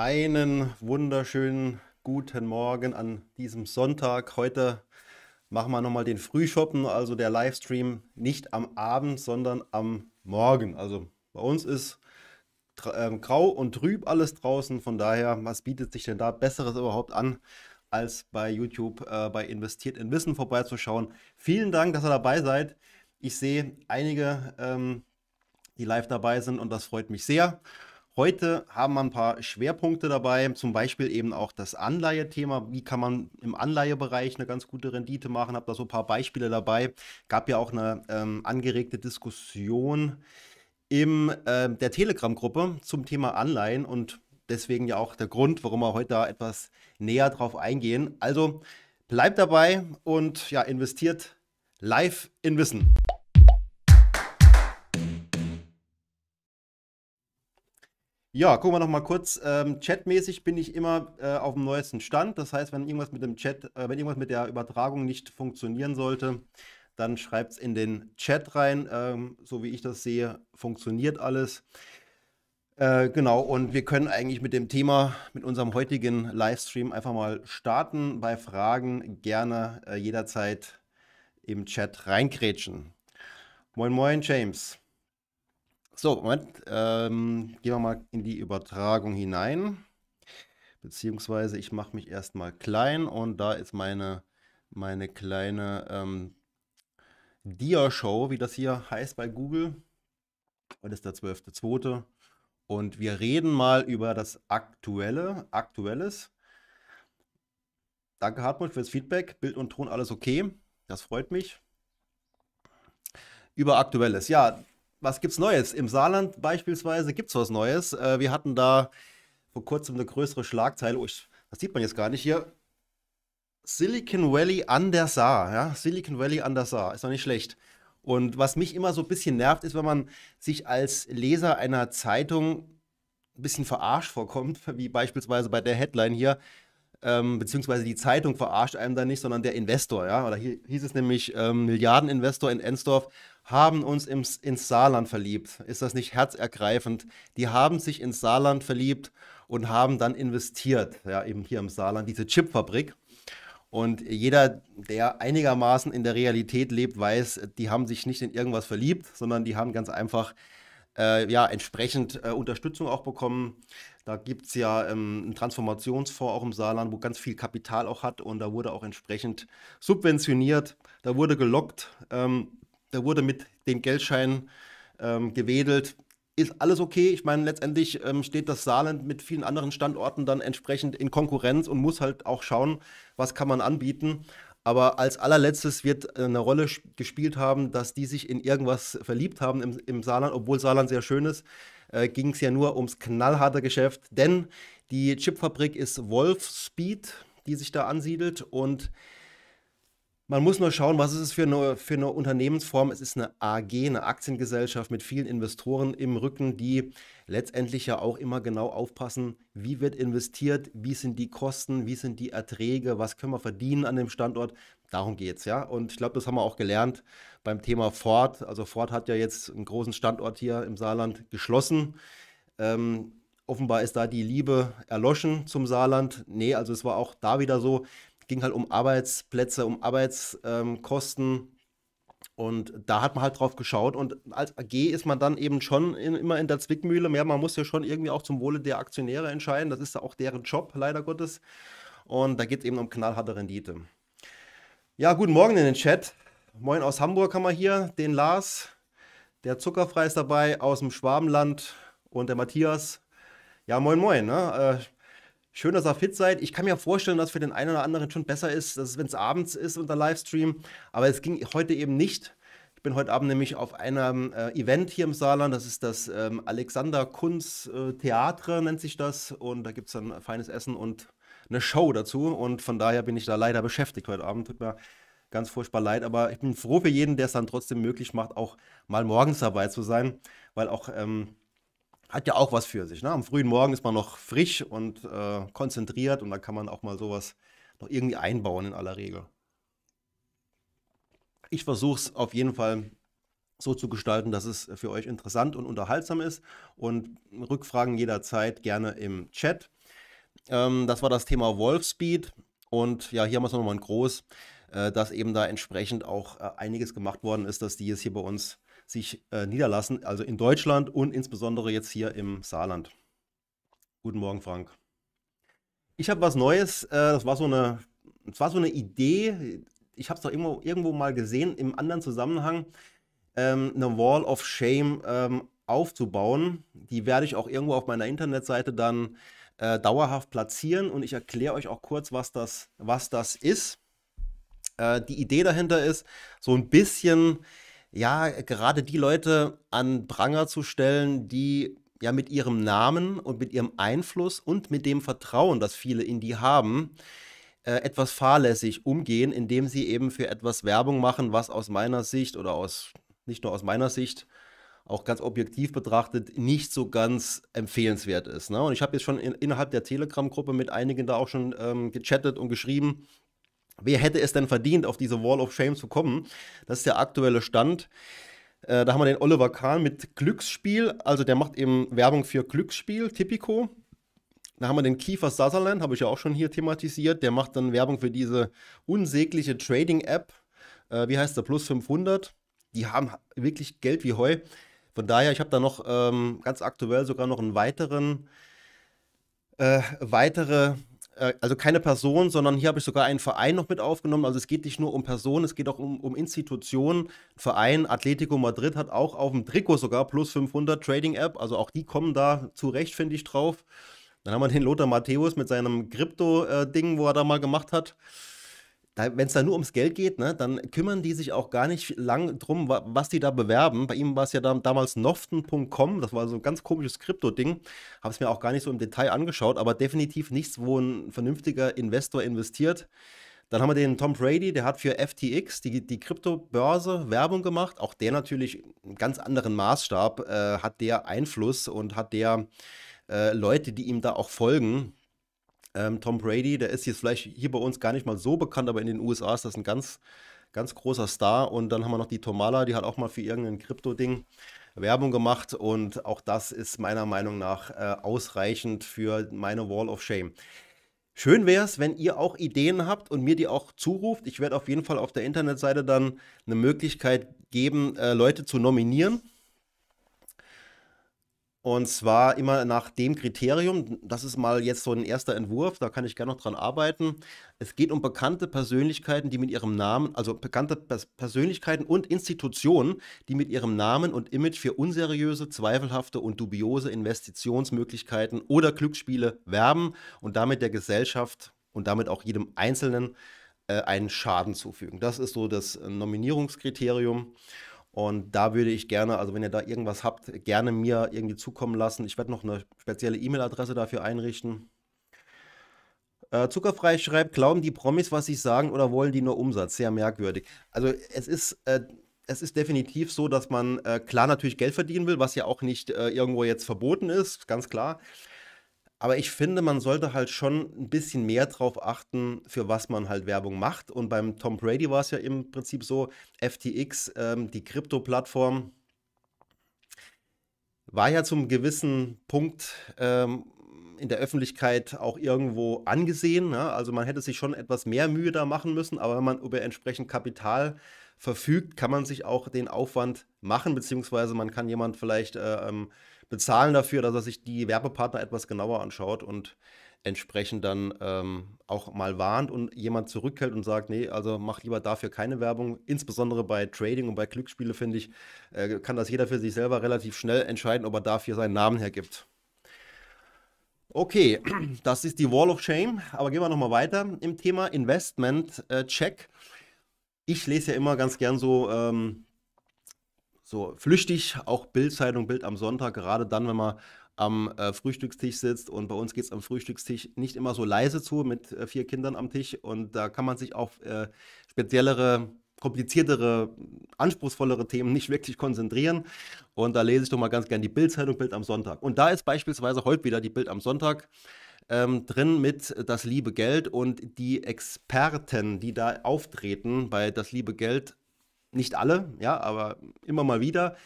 Einen wunderschönen guten Morgen an diesem Sonntag. Heute machen wir nochmal den Frühshoppen, also der Livestream nicht am Abend, sondern am Morgen. Also bei uns ist ähm, grau und trüb alles draußen. Von daher, was bietet sich denn da Besseres überhaupt an, als bei YouTube äh, bei Investiert in Wissen vorbeizuschauen? Vielen Dank, dass ihr dabei seid. Ich sehe einige, ähm, die live dabei sind und das freut mich sehr. Heute haben wir ein paar Schwerpunkte dabei, zum Beispiel eben auch das Anleihethema. Wie kann man im Anleihebereich eine ganz gute Rendite machen? Habe da so ein paar Beispiele dabei. Gab ja auch eine ähm, angeregte Diskussion in äh, der Telegram-Gruppe zum Thema Anleihen und deswegen ja auch der Grund, warum wir heute da etwas näher drauf eingehen. Also bleibt dabei und ja, investiert live in Wissen. Ja, gucken wir nochmal kurz. Ähm, chatmäßig bin ich immer äh, auf dem neuesten Stand. Das heißt, wenn irgendwas mit dem Chat, äh, wenn irgendwas mit der Übertragung nicht funktionieren sollte, dann schreibt es in den Chat rein. Ähm, so wie ich das sehe, funktioniert alles. Äh, genau, und wir können eigentlich mit dem Thema, mit unserem heutigen Livestream einfach mal starten. Bei Fragen gerne äh, jederzeit im Chat reinkrätschen. Moin, moin, James. So, Moment, ähm, gehen wir mal in die Übertragung hinein. Beziehungsweise ich mache mich erstmal klein und da ist meine, meine kleine ähm, Dia-Show, wie das hier heißt bei Google. Heute ist der 12.02. Und wir reden mal über das Aktuelle, Aktuelles. Danke Hartmut fürs Feedback. Bild und Ton alles okay. Das freut mich. Über Aktuelles. Ja, was gibt's Neues? Im Saarland beispielsweise gibt's was Neues. Äh, wir hatten da vor kurzem eine größere Schlagzeile. Oh, das sieht man jetzt gar nicht hier. Silicon Valley an der Saar. Ja? Silicon Valley an der Saar. Ist doch nicht schlecht. Und was mich immer so ein bisschen nervt, ist, wenn man sich als Leser einer Zeitung ein bisschen verarscht vorkommt, wie beispielsweise bei der Headline hier ähm, beziehungsweise die Zeitung verarscht einem da nicht, sondern der Investor, ja. Oder hier hieß es nämlich, ähm, Milliardeninvestor in Ensdorf haben uns im, ins Saarland verliebt. Ist das nicht herzergreifend? Die haben sich ins Saarland verliebt und haben dann investiert, ja, eben hier im Saarland, diese Chipfabrik. Und jeder, der einigermaßen in der Realität lebt, weiß, die haben sich nicht in irgendwas verliebt, sondern die haben ganz einfach äh, ja, entsprechend äh, Unterstützung auch bekommen da gibt es ja ähm, einen Transformationsfonds auch im Saarland, wo ganz viel Kapital auch hat und da wurde auch entsprechend subventioniert, da wurde gelockt, ähm, da wurde mit den Geldscheinen ähm, gewedelt. Ist alles okay. Ich meine, letztendlich ähm, steht das Saarland mit vielen anderen Standorten dann entsprechend in Konkurrenz und muss halt auch schauen, was kann man anbieten. Aber als allerletztes wird äh, eine Rolle gespielt haben, dass die sich in irgendwas verliebt haben im, im Saarland, obwohl Saarland sehr schön ist äh, ging es ja nur ums knallharte Geschäft, denn die Chipfabrik ist Wolf Speed, die sich da ansiedelt und man muss nur schauen, was ist es für eine, für eine Unternehmensform. Es ist eine AG, eine Aktiengesellschaft mit vielen Investoren im Rücken, die letztendlich ja auch immer genau aufpassen, wie wird investiert, wie sind die Kosten, wie sind die Erträge, was können wir verdienen an dem Standort. Darum geht's, ja. Und ich glaube, das haben wir auch gelernt beim Thema Ford. Also Ford hat ja jetzt einen großen Standort hier im Saarland geschlossen. Ähm, offenbar ist da die Liebe erloschen zum Saarland. Nee, also es war auch da wieder so. Es Ging halt um Arbeitsplätze, um Arbeitskosten. und da hat man halt drauf geschaut. Und als AG ist man dann eben schon in, immer in der Zwickmühle. Ja, man muss ja schon irgendwie auch zum Wohle der Aktionäre entscheiden. Das ist ja auch deren Job, leider Gottes. Und da geht es eben um knallharte Rendite. Ja, guten Morgen in den Chat. Moin aus Hamburg haben wir hier, den Lars, der Zuckerfrei ist dabei aus dem Schwabenland und der Matthias. Ja, moin, moin. Ne? Äh, schön, dass ihr fit seid. Ich kann mir vorstellen, dass für den einen oder anderen schon besser ist, wenn es abends ist unter Livestream. Aber es ging heute eben nicht. Ich bin heute Abend nämlich auf einem äh, Event hier im Saarland. Das ist das ähm, Alexander Kunz äh, Theater, nennt sich das. Und da gibt es dann feines Essen und eine Show dazu und von daher bin ich da leider beschäftigt heute Abend. Tut mir ganz furchtbar leid, aber ich bin froh für jeden, der es dann trotzdem möglich macht, auch mal morgens dabei zu sein, weil auch ähm, hat ja auch was für sich. Ne? Am frühen Morgen ist man noch frisch und äh, konzentriert und dann kann man auch mal sowas noch irgendwie einbauen in aller Regel. Ich versuche es auf jeden Fall so zu gestalten, dass es für euch interessant und unterhaltsam ist. Und Rückfragen jederzeit gerne im Chat. Ähm, das war das Thema Wolfspeed. Und ja, hier haben wir es nochmal in groß, äh, dass eben da entsprechend auch äh, einiges gemacht worden ist, dass die jetzt hier bei uns sich äh, niederlassen, also in Deutschland und insbesondere jetzt hier im Saarland. Guten Morgen, Frank. Ich habe was Neues, äh, das war so eine, das war so eine Idee, ich habe es doch irgendwo, irgendwo mal gesehen, im anderen Zusammenhang, ähm, eine Wall of Shame ähm, aufzubauen. Die werde ich auch irgendwo auf meiner Internetseite dann äh, dauerhaft platzieren und ich erkläre euch auch kurz, was das, was das ist. Äh, die Idee dahinter ist, so ein bisschen, ja, gerade die Leute an Pranger zu stellen, die ja mit ihrem Namen und mit ihrem Einfluss und mit dem Vertrauen, das viele in die haben, äh, etwas fahrlässig umgehen, indem sie eben für etwas Werbung machen, was aus meiner Sicht oder aus nicht nur aus meiner Sicht, auch ganz objektiv betrachtet nicht so ganz empfehlenswert ist. Ne? Und ich habe jetzt schon in, innerhalb der Telegram-Gruppe mit einigen da auch schon ähm, gechattet und geschrieben, wer hätte es denn verdient, auf diese Wall of Shame zu kommen? Das ist der aktuelle Stand. Äh, da haben wir den Oliver Kahn mit Glücksspiel, also der macht eben Werbung für Glücksspiel, Typico. Da haben wir den Kiefer Sutherland, habe ich ja auch schon hier thematisiert, der macht dann Werbung für diese unsägliche Trading-App, äh, wie heißt der, Plus 500. Die haben wirklich Geld wie Heu. Von daher, ich habe da noch ähm, ganz aktuell sogar noch einen weiteren, äh, weitere, äh, also keine Person, sondern hier habe ich sogar einen Verein noch mit aufgenommen. Also es geht nicht nur um Personen, es geht auch um, um Institutionen. Verein Atletico Madrid hat auch auf dem Trikot sogar plus 500 Trading App. Also auch die kommen da zurecht, finde ich, drauf. Dann haben wir den Lothar Matthäus mit seinem Krypto-Ding, äh, wo er da mal gemacht hat wenn es da nur ums Geld geht, ne, dann kümmern die sich auch gar nicht lang drum, was die da bewerben. Bei ihm war es ja da, damals Noften.com, das war so ein ganz komisches Krypto-Ding. Habe es mir auch gar nicht so im Detail angeschaut, aber definitiv nichts, wo ein vernünftiger Investor investiert. Dann haben wir den Tom Brady, der hat für FTX, die, die Krypto-Börse Werbung gemacht. Auch der natürlich einen ganz anderen Maßstab, äh, hat der Einfluss und hat der äh, Leute, die ihm da auch folgen. Ähm, Tom Brady, der ist jetzt vielleicht hier bei uns gar nicht mal so bekannt, aber in den USA ist das ein ganz, ganz großer Star. Und dann haben wir noch die Tomala, die hat auch mal für irgendein Krypto-Ding Werbung gemacht. Und auch das ist meiner Meinung nach äh, ausreichend für meine Wall of Shame. Schön wäre es, wenn ihr auch Ideen habt und mir die auch zuruft. Ich werde auf jeden Fall auf der Internetseite dann eine Möglichkeit geben, äh, Leute zu nominieren und zwar immer nach dem Kriterium, das ist mal jetzt so ein erster Entwurf, da kann ich gerne noch dran arbeiten. Es geht um bekannte Persönlichkeiten, die mit ihrem Namen, also bekannte Persönlichkeiten und Institutionen, die mit ihrem Namen und Image für unseriöse, zweifelhafte und dubiose Investitionsmöglichkeiten oder Glücksspiele werben und damit der Gesellschaft und damit auch jedem Einzelnen äh, einen Schaden zufügen. Das ist so das äh, Nominierungskriterium. Und da würde ich gerne, also wenn ihr da irgendwas habt, gerne mir irgendwie zukommen lassen. Ich werde noch eine spezielle E-Mail-Adresse dafür einrichten. Äh, Zuckerfrei schreibt, glauben die Promis, was sie sagen, oder wollen die nur Umsatz? Sehr merkwürdig. Also es ist, äh, es ist definitiv so, dass man äh, klar natürlich Geld verdienen will, was ja auch nicht äh, irgendwo jetzt verboten ist, ganz klar. Aber ich finde, man sollte halt schon ein bisschen mehr drauf achten, für was man halt Werbung macht. Und beim Tom Brady war es ja im Prinzip so, FTX, ähm, die Krypto-Plattform, war ja zum gewissen Punkt ähm, in der Öffentlichkeit auch irgendwo angesehen. Ja? Ne? Also man hätte sich schon etwas mehr Mühe da machen müssen, aber wenn man über entsprechend Kapital verfügt, kann man sich auch den Aufwand machen, beziehungsweise man kann jemand vielleicht äh, ähm, bezahlen dafür, dass er sich die Werbepartner etwas genauer anschaut und entsprechend dann ähm, auch mal warnt und jemand zurückhält und sagt, nee, also mach lieber dafür keine Werbung. Insbesondere bei Trading und bei Glücksspiele, finde ich, äh, kann das jeder für sich selber relativ schnell entscheiden, ob er dafür seinen Namen hergibt. Okay, das ist die Wall of Shame, aber gehen wir nochmal weiter im Thema Investment äh, Check. Ich lese ja immer ganz gern so ähm, so flüchtig, auch Bildzeitung, Bild am Sonntag, gerade dann, wenn man am äh, Frühstückstisch sitzt und bei uns geht es am Frühstückstisch nicht immer so leise zu mit äh, vier Kindern am Tisch und da kann man sich auf äh, speziellere, kompliziertere, anspruchsvollere Themen nicht wirklich konzentrieren und da lese ich doch mal ganz gern die Bildzeitung Bild am Sonntag und da ist beispielsweise heute wieder die Bild am Sonntag ähm, drin mit Das liebe Geld und die Experten, die da auftreten bei Das liebe Geld nicht alle, ja, aber immer mal wieder,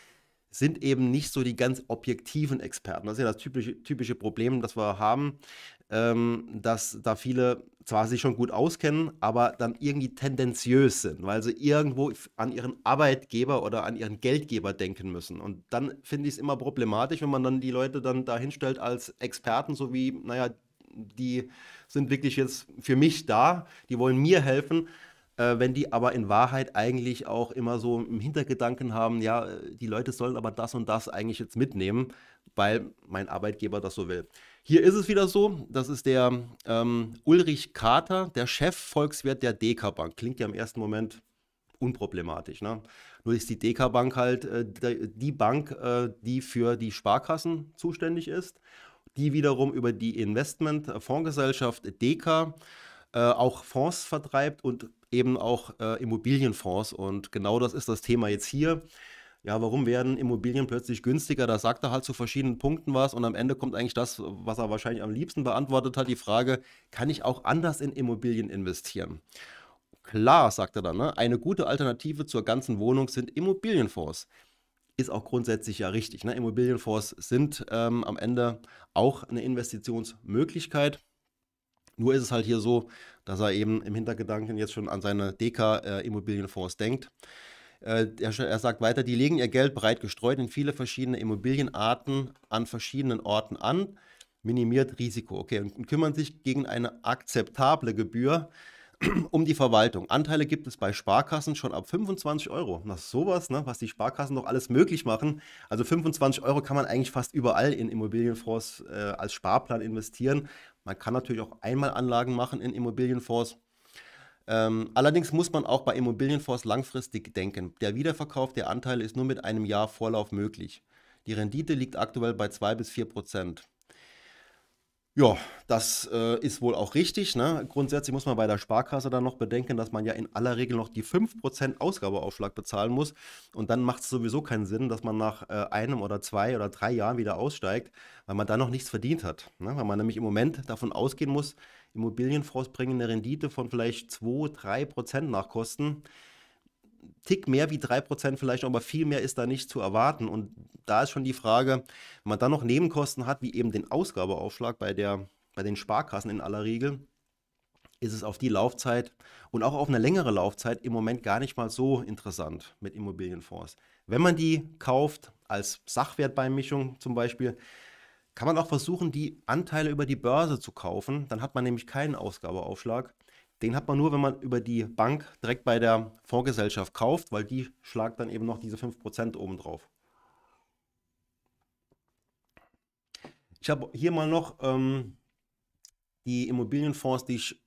sind eben nicht so die ganz objektiven Experten. Das ist ja das typische, typische Problem, das wir haben, ähm, dass da viele zwar sich schon gut auskennen, aber dann irgendwie tendenziös sind, weil sie irgendwo an ihren Arbeitgeber oder an ihren Geldgeber denken müssen. Und dann finde ich es immer problematisch, wenn man dann die Leute dann dahinstellt als Experten, so wie, naja, die sind wirklich jetzt für mich da, die wollen mir helfen, äh, wenn die aber in Wahrheit eigentlich auch immer so im Hintergedanken haben, ja, äh, die Leute sollen aber das und das eigentlich jetzt mitnehmen, weil mein Arbeitgeber das so will. Hier ist es wieder so, das ist der ähm, Ulrich Kater, der Chefvolkswirt der DK Bank. Klingt ja im ersten Moment unproblematisch. Ne? Nur ist die DK Bank halt äh, die Bank, äh, die für die Sparkassen zuständig ist, die wiederum über die Investmentfondsgesellschaft DK äh, auch Fonds vertreibt und eben auch äh, Immobilienfonds. Und genau das ist das Thema jetzt hier. Ja, warum werden Immobilien plötzlich günstiger? Da sagt er halt zu verschiedenen Punkten was und am Ende kommt eigentlich das, was er wahrscheinlich am liebsten beantwortet hat, die Frage, kann ich auch anders in Immobilien investieren? Klar, sagt er dann, ne? eine gute Alternative zur ganzen Wohnung sind Immobilienfonds ist auch grundsätzlich ja richtig. Ne? Immobilienfonds sind ähm, am Ende auch eine Investitionsmöglichkeit. Nur ist es halt hier so, dass er eben im Hintergedanken jetzt schon an seine DK-Immobilienfonds denkt. Äh, er sagt weiter, die legen ihr Geld breit gestreut in viele verschiedene Immobilienarten an verschiedenen Orten an, minimiert Risiko. Okay, und kümmern sich gegen eine akzeptable Gebühr um die Verwaltung. Anteile gibt es bei Sparkassen schon ab 25 Euro. Das ist sowas, ne, was die Sparkassen doch alles möglich machen. Also 25 Euro kann man eigentlich fast überall in Immobilienfonds äh, als Sparplan investieren. Man kann natürlich auch einmal Anlagen machen in Immobilienfonds. Ähm, allerdings muss man auch bei Immobilienfonds langfristig denken. Der Wiederverkauf der Anteile ist nur mit einem Jahr Vorlauf möglich. Die Rendite liegt aktuell bei 2 bis 4 Prozent. Ja, das äh, ist wohl auch richtig. Ne? Grundsätzlich muss man bei der Sparkasse dann noch bedenken, dass man ja in aller Regel noch die 5% Ausgabeaufschlag bezahlen muss. Und dann macht es sowieso keinen Sinn, dass man nach äh, einem oder zwei oder drei Jahren wieder aussteigt, weil man dann noch nichts verdient hat. Ne? Weil man nämlich im Moment davon ausgehen muss, Immobilienfonds bringen eine Rendite von vielleicht 2, 3% nach Kosten. Tick mehr wie 3% vielleicht, aber viel mehr ist da nicht zu erwarten. Und da ist schon die Frage, wenn man dann noch Nebenkosten hat, wie eben den Ausgabeaufschlag bei, der, bei den Sparkassen in aller Regel, ist es auf die Laufzeit und auch auf eine längere Laufzeit im Moment gar nicht mal so interessant mit Immobilienfonds. Wenn man die kauft, als Sachwertbeimischung zum Beispiel, kann man auch versuchen, die Anteile über die Börse zu kaufen. Dann hat man nämlich keinen Ausgabeaufschlag. Den hat man nur, wenn man über die Bank direkt bei der Vorgesellschaft kauft, weil die schlagt dann eben noch diese 5% obendrauf. Ich habe hier mal noch ähm, die Immobilienfonds, die ich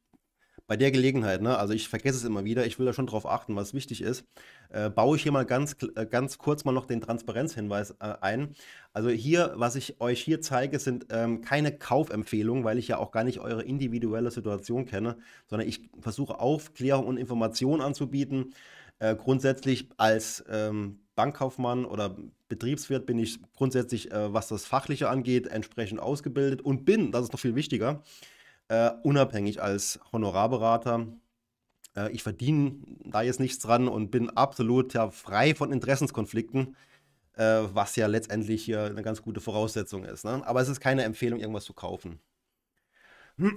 bei der Gelegenheit, ne, also ich vergesse es immer wieder, ich will da schon drauf achten, was wichtig ist, äh, baue ich hier mal ganz, äh, ganz kurz mal noch den Transparenzhinweis äh, ein. Also hier, was ich euch hier zeige, sind ähm, keine Kaufempfehlungen, weil ich ja auch gar nicht eure individuelle Situation kenne, sondern ich versuche Aufklärung und Information anzubieten. Äh, grundsätzlich als ähm, Bankkaufmann oder Betriebswirt bin ich grundsätzlich, äh, was das Fachliche angeht, entsprechend ausgebildet und bin, das ist noch viel wichtiger, äh, unabhängig als Honorarberater. Äh, ich verdiene da jetzt nichts dran und bin absolut ja, frei von Interessenskonflikten, äh, was ja letztendlich hier eine ganz gute Voraussetzung ist. Ne? Aber es ist keine Empfehlung, irgendwas zu kaufen.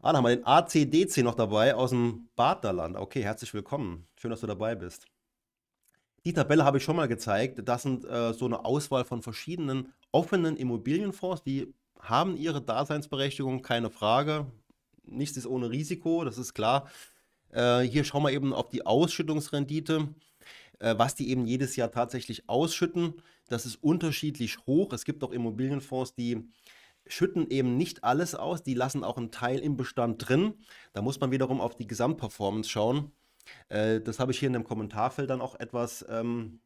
Ah, da haben wir den ACDC noch dabei aus dem Baderland. Okay, herzlich willkommen. Schön, dass du dabei bist. Die Tabelle habe ich schon mal gezeigt. Das sind äh, so eine Auswahl von verschiedenen offenen Immobilienfonds, die haben ihre Daseinsberechtigung, keine Frage. Nichts ist ohne Risiko, das ist klar. Äh, hier schauen wir eben auf die Ausschüttungsrendite, äh, was die eben jedes Jahr tatsächlich ausschütten. Das ist unterschiedlich hoch. Es gibt auch Immobilienfonds, die schütten eben nicht alles aus, die lassen auch einen Teil im Bestand drin. Da muss man wiederum auf die Gesamtperformance schauen. Äh, das habe ich hier in dem Kommentarfeld dann auch etwas ähm,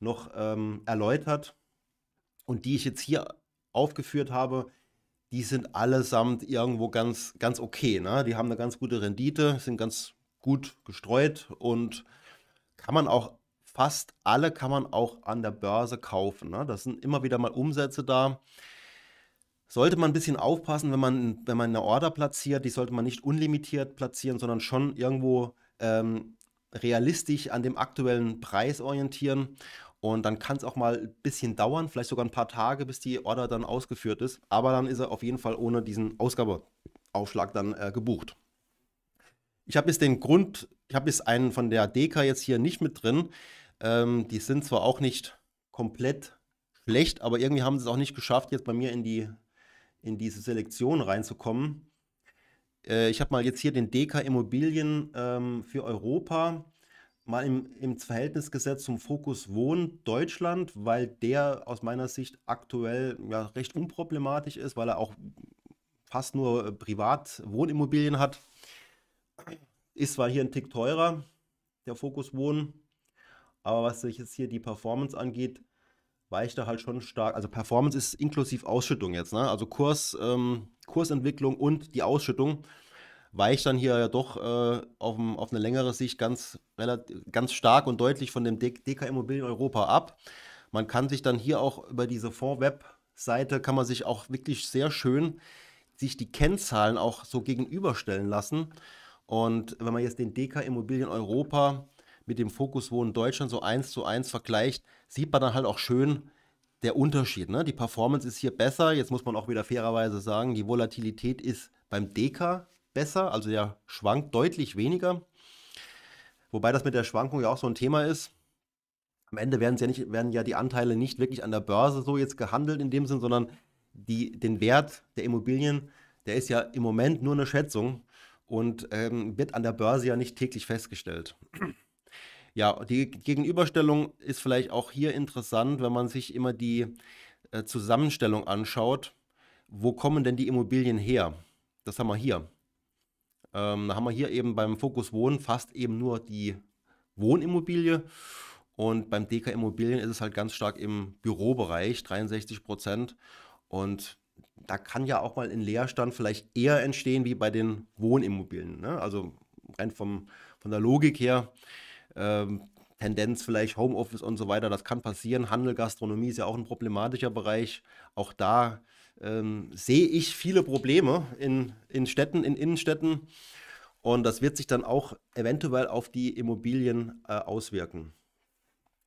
noch ähm, erläutert. Und die ich jetzt hier aufgeführt habe, die sind allesamt irgendwo ganz, ganz okay. Ne? Die haben eine ganz gute Rendite, sind ganz gut gestreut und kann man auch, fast alle kann man auch an der Börse kaufen. Ne? Das sind immer wieder mal Umsätze da. Sollte man ein bisschen aufpassen, wenn man, wenn man eine Order platziert, die sollte man nicht unlimitiert platzieren, sondern schon irgendwo ähm, realistisch an dem aktuellen Preis orientieren. Und dann kann es auch mal ein bisschen dauern, vielleicht sogar ein paar Tage, bis die Order dann ausgeführt ist. Aber dann ist er auf jeden Fall ohne diesen Ausgabeaufschlag dann äh, gebucht. Ich habe jetzt den Grund, ich habe jetzt einen von der Deka jetzt hier nicht mit drin. Ähm, die sind zwar auch nicht komplett schlecht, aber irgendwie haben sie es auch nicht geschafft, jetzt bei mir in, die, in diese Selektion reinzukommen. Äh, ich habe mal jetzt hier den Deka Immobilien ähm, für Europa mal im, im Verhältnis gesetzt zum Fokus Wohnen Deutschland, weil der aus meiner Sicht aktuell ja, recht unproblematisch ist, weil er auch fast nur äh, Privatwohnimmobilien hat. Ist zwar hier ein Tick teurer, der Fokus Wohnen, aber was sich jetzt hier die Performance angeht, weicht er halt schon stark. Also Performance ist inklusive Ausschüttung jetzt, ne? also Kurs, ähm, Kursentwicklung und die Ausschüttung weicht dann hier ja doch äh, auf, auf, eine längere Sicht ganz, ganz stark und deutlich von dem DK Immobilien Europa ab. Man kann sich dann hier auch über diese fonds webseite kann man sich auch wirklich sehr schön sich die Kennzahlen auch so gegenüberstellen lassen. Und wenn man jetzt den DK Immobilien Europa mit dem Fokus Wohnen Deutschland so eins zu eins vergleicht, sieht man dann halt auch schön, der Unterschied. Ne? Die Performance ist hier besser. Jetzt muss man auch wieder fairerweise sagen, die Volatilität ist beim DK besser, also der schwankt deutlich weniger. Wobei das mit der Schwankung ja auch so ein Thema ist. Am Ende werden, ja, nicht, werden ja die Anteile nicht wirklich an der Börse so jetzt gehandelt in dem Sinn, sondern die, den Wert der Immobilien, der ist ja im Moment nur eine Schätzung und ähm, wird an der Börse ja nicht täglich festgestellt. Ja, die Gegenüberstellung ist vielleicht auch hier interessant, wenn man sich immer die äh, Zusammenstellung anschaut. Wo kommen denn die Immobilien her? Das haben wir hier. Ähm, da haben wir hier eben beim Fokus Wohnen fast eben nur die Wohnimmobilie. Und beim DK Immobilien ist es halt ganz stark im Bürobereich, 63 Prozent. Und da kann ja auch mal ein Leerstand vielleicht eher entstehen wie bei den Wohnimmobilien. Ne? Also rein vom, von der Logik her, ähm, Tendenz vielleicht Homeoffice und so weiter, das kann passieren. Handel, Gastronomie ist ja auch ein problematischer Bereich. Auch da ähm, sehe ich viele Probleme in, in Städten, in Innenstädten. Und das wird sich dann auch eventuell auf die Immobilien äh, auswirken.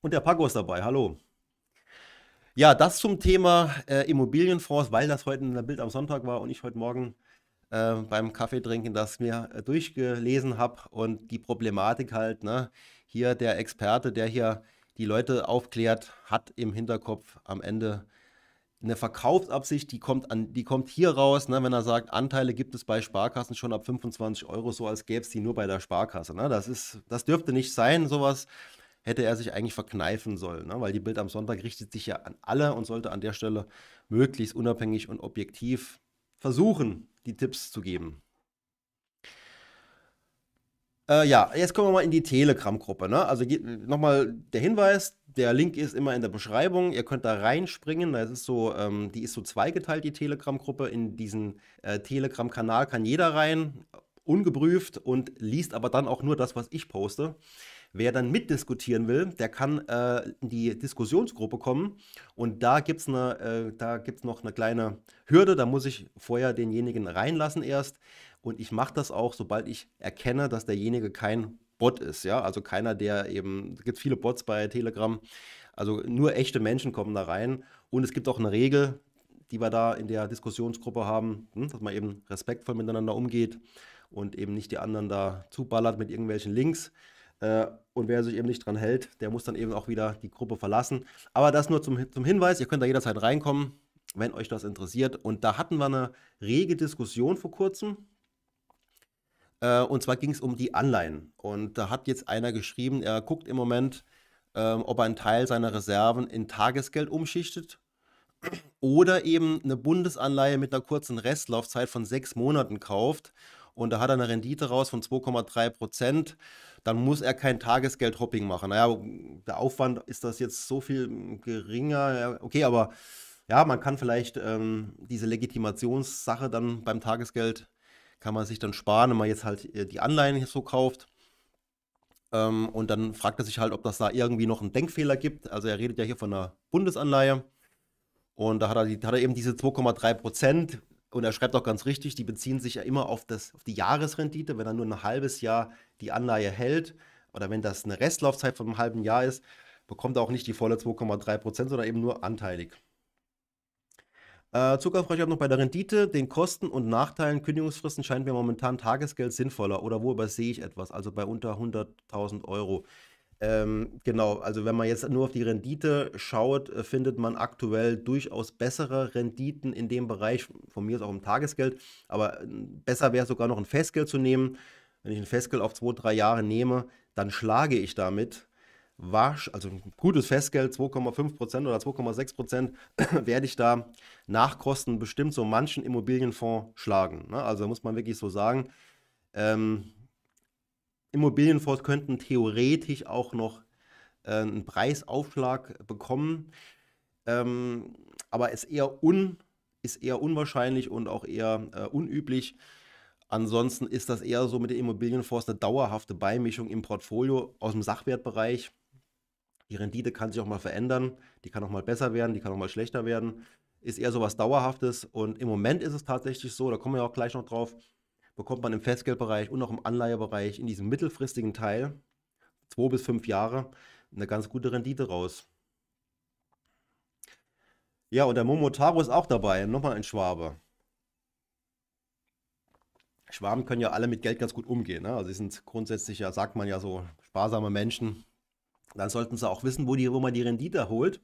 Und der Paco ist dabei. Hallo. Ja, das zum Thema äh, Immobilienfonds, weil das heute in der Bild am Sonntag war und ich heute Morgen äh, beim trinken das mir äh, durchgelesen habe und die Problematik halt, ne, hier der Experte, der hier die Leute aufklärt, hat im Hinterkopf am Ende eine Verkaufsabsicht, die kommt, an, die kommt hier raus, ne, wenn er sagt, Anteile gibt es bei Sparkassen schon ab 25 Euro, so als gäbe es die nur bei der Sparkasse. Ne? Das, ist, das dürfte nicht sein, sowas hätte er sich eigentlich verkneifen sollen, ne? weil die Bild am Sonntag richtet sich ja an alle und sollte an der Stelle möglichst unabhängig und objektiv versuchen, die Tipps zu geben. Äh, ja, jetzt kommen wir mal in die Telegram-Gruppe. Ne? Also nochmal der Hinweis, der Link ist immer in der Beschreibung. Ihr könnt da reinspringen. Das ist so, ähm, die ist so zweigeteilt, die Telegram-Gruppe. In diesen äh, Telegram-Kanal kann jeder rein, ungeprüft und liest aber dann auch nur das, was ich poste. Wer dann mitdiskutieren will, der kann äh, in die Diskussionsgruppe kommen. Und da gibt es ne, äh, noch eine kleine Hürde. Da muss ich vorher denjenigen reinlassen erst. Und ich mache das auch, sobald ich erkenne, dass derjenige kein Bot ist, ja, also keiner, der eben, es gibt viele Bots bei Telegram, also nur echte Menschen kommen da rein und es gibt auch eine Regel, die wir da in der Diskussionsgruppe haben, hm, dass man eben respektvoll miteinander umgeht und eben nicht die anderen da zuballert mit irgendwelchen Links. Äh, und wer sich eben nicht dran hält, der muss dann eben auch wieder die Gruppe verlassen. Aber das nur zum, zum Hinweis, ihr könnt da jederzeit reinkommen, wenn euch das interessiert. Und da hatten wir eine rege Diskussion vor kurzem äh, und zwar ging es um die Anleihen. Und da hat jetzt einer geschrieben, er guckt im Moment, ähm, ob er einen Teil seiner Reserven in Tagesgeld umschichtet oder eben eine Bundesanleihe mit einer kurzen Restlaufzeit von sechs Monaten kauft und da hat er eine Rendite raus von 2,3 Prozent, dann muss er kein Tagesgeld-Hopping machen. Naja, der Aufwand ist das jetzt so viel geringer. Okay, aber ja, man kann vielleicht ähm, diese Legitimationssache dann beim Tagesgeld kann man sich dann sparen, wenn man jetzt halt äh, die Anleihen so kauft. Ähm, und dann fragt er sich halt, ob das da irgendwie noch einen Denkfehler gibt. Also er redet ja hier von einer Bundesanleihe. Und da hat er, die, hat er eben diese 2,3 Prozent. Und er schreibt auch ganz richtig, die beziehen sich ja immer auf, das, auf die Jahresrendite. Wenn er nur ein halbes Jahr die Anleihe hält oder wenn das eine Restlaufzeit von einem halben Jahr ist, bekommt er auch nicht die volle 2,3 Prozent, sondern eben nur anteilig. Äh, habe noch bei der Rendite, den Kosten und Nachteilen, Kündigungsfristen scheint mir momentan Tagesgeld sinnvoller oder wo übersehe ich etwas, also bei unter 100.000 Euro. Ähm, genau, also wenn man jetzt nur auf die Rendite schaut, äh, findet man aktuell durchaus bessere Renditen in dem Bereich, von mir ist auch im Tagesgeld, aber äh, besser wäre sogar noch ein Festgeld zu nehmen. Wenn ich ein Festgeld auf zwei, drei Jahre nehme, dann schlage ich damit war, also ein gutes Festgeld, 2,5% oder 2,6% werde ich da nach Kosten bestimmt so manchen Immobilienfonds schlagen. Ne? Also muss man wirklich so sagen, ähm, Immobilienfonds könnten theoretisch auch noch äh, einen Preisaufschlag bekommen, ähm, aber ist eher, un, ist eher unwahrscheinlich und auch eher äh, unüblich. Ansonsten ist das eher so mit den Immobilienfonds eine dauerhafte Beimischung im Portfolio aus dem Sachwertbereich die Rendite kann sich auch mal verändern, die kann auch mal besser werden, die kann auch mal schlechter werden. Ist eher so was Dauerhaftes. Und im Moment ist es tatsächlich so, da kommen wir auch gleich noch drauf, bekommt man im Festgeldbereich und auch im Anleihebereich in diesem mittelfristigen Teil, zwei bis fünf Jahre, eine ganz gute Rendite raus. Ja, und der Momotaro ist auch dabei, nochmal ein Schwabe. Schwaben können ja alle mit Geld ganz gut umgehen. Ne? Also sie sind grundsätzlich ja, sagt man ja so, sparsame Menschen dann sollten sie auch wissen, wo, die, wo man die Rendite holt.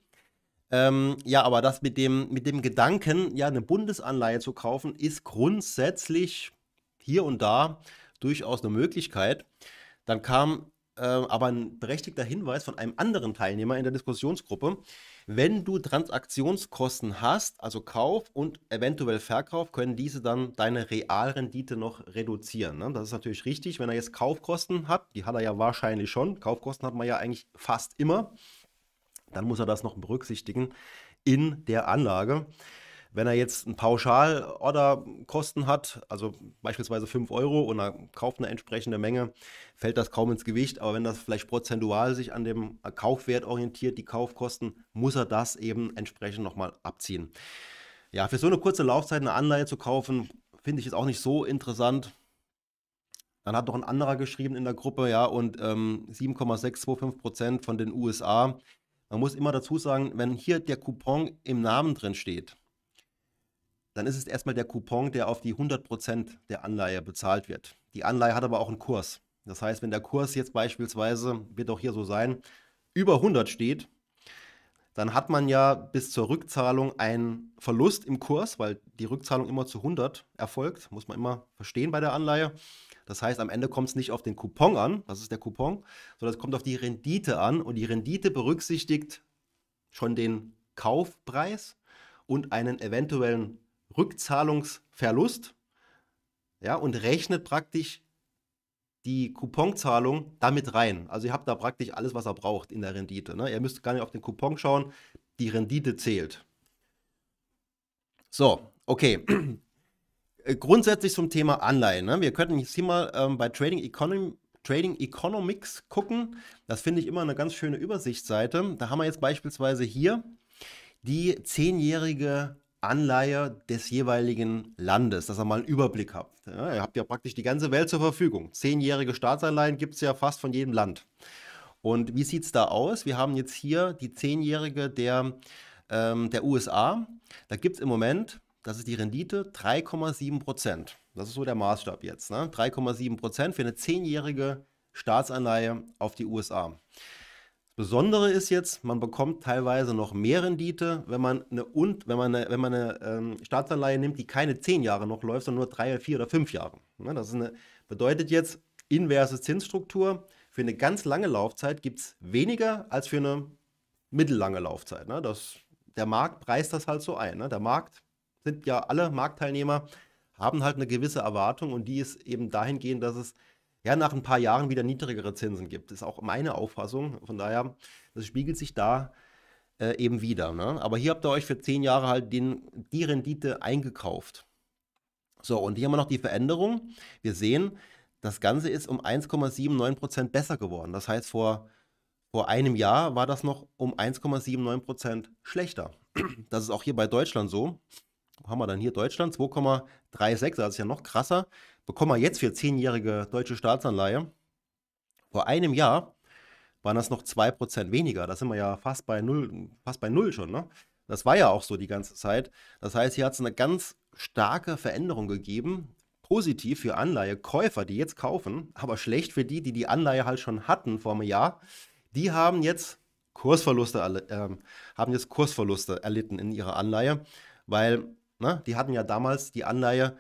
Ähm, ja, aber das mit dem, mit dem Gedanken, ja, eine Bundesanleihe zu kaufen, ist grundsätzlich hier und da durchaus eine Möglichkeit. Dann kam äh, aber ein berechtigter Hinweis von einem anderen Teilnehmer in der Diskussionsgruppe. Wenn du Transaktionskosten hast, also Kauf und eventuell Verkauf, können diese dann deine Realrendite noch reduzieren. Ne? Das ist natürlich richtig. Wenn er jetzt Kaufkosten hat, die hat er ja wahrscheinlich schon, Kaufkosten hat man ja eigentlich fast immer, dann muss er das noch berücksichtigen in der Anlage. Wenn er jetzt einen Pauschal-Order-Kosten hat, also beispielsweise 5 Euro und er kauft eine entsprechende Menge, fällt das kaum ins Gewicht. Aber wenn das vielleicht prozentual sich an dem Kaufwert orientiert, die Kaufkosten, muss er das eben entsprechend nochmal abziehen. Ja, für so eine kurze Laufzeit eine Anleihe zu kaufen, finde ich jetzt auch nicht so interessant. Dann hat noch ein anderer geschrieben in der Gruppe, ja, und ähm, 7,625 Prozent von den USA. Man muss immer dazu sagen, wenn hier der Coupon im Namen drin steht, dann ist es erstmal der Coupon, der auf die 100% der Anleihe bezahlt wird. Die Anleihe hat aber auch einen Kurs. Das heißt, wenn der Kurs jetzt beispielsweise, wird auch hier so sein, über 100 steht, dann hat man ja bis zur Rückzahlung einen Verlust im Kurs, weil die Rückzahlung immer zu 100 erfolgt, muss man immer verstehen bei der Anleihe. Das heißt, am Ende kommt es nicht auf den Coupon an, das ist der Coupon, sondern es kommt auf die Rendite an und die Rendite berücksichtigt schon den Kaufpreis und einen eventuellen Rückzahlungsverlust ja, und rechnet praktisch die Couponzahlung damit rein. Also ihr habt da praktisch alles, was er braucht in der Rendite. Ne? Ihr müsst gar nicht auf den Coupon schauen, die Rendite zählt. So, okay. Äh, grundsätzlich zum Thema Anleihen. Ne? Wir könnten jetzt hier mal ähm, bei Trading, Econom Trading Economics gucken. Das finde ich immer eine ganz schöne Übersichtsseite. Da haben wir jetzt beispielsweise hier die zehnjährige Anleiher des jeweiligen Landes, dass ihr mal einen Überblick habt. Ja, ihr habt ja praktisch die ganze Welt zur Verfügung. Zehnjährige Staatsanleihen gibt es ja fast von jedem Land. Und wie sieht es da aus? Wir haben jetzt hier die zehnjährige der, ähm, der USA. Da gibt es im Moment, das ist die Rendite, 3,7 Prozent. Das ist so der Maßstab jetzt. Ne? 3,7 Prozent für eine zehnjährige Staatsanleihe auf die USA. Besondere ist jetzt, man bekommt teilweise noch mehr Rendite, wenn man eine und wenn man eine, wenn man eine ähm, Staatsanleihe nimmt, die keine zehn Jahre noch läuft, sondern nur drei, vier oder fünf Jahre. Ne, das eine, bedeutet jetzt inverse Zinsstruktur. Für eine ganz lange Laufzeit gibt es weniger als für eine mittellange Laufzeit. Ne? Das, der Markt preist das halt so ein. Ne? Der Markt sind ja alle Marktteilnehmer haben halt eine gewisse Erwartung und die ist eben dahingehend, dass es ja, nach ein paar Jahren wieder niedrigere Zinsen gibt. Ist auch meine Auffassung. Von daher, das spiegelt sich da äh, eben wieder. Ne? Aber hier habt ihr euch für zehn Jahre halt den, die Rendite eingekauft. So, und hier haben wir noch die Veränderung. Wir sehen, das Ganze ist um 1,79 besser geworden. Das heißt, vor, vor einem Jahr war das noch um 1,79 schlechter. Das ist auch hier bei Deutschland so haben wir dann hier Deutschland 2,36, das ist ja noch krasser. Bekommen wir jetzt für 10-jährige deutsche Staatsanleihe. Vor einem Jahr waren das noch 2% weniger. Da sind wir ja fast bei null, fast bei null schon. Ne? Das war ja auch so die ganze Zeit. Das heißt, hier hat es eine ganz starke Veränderung gegeben. Positiv für Anleihekäufer, die jetzt kaufen, aber schlecht für die, die die Anleihe halt schon hatten vor einem Jahr. Die haben jetzt Kursverluste, äh, haben jetzt Kursverluste erlitten in ihrer Anleihe, weil Ne? Die hatten ja damals die Anleihe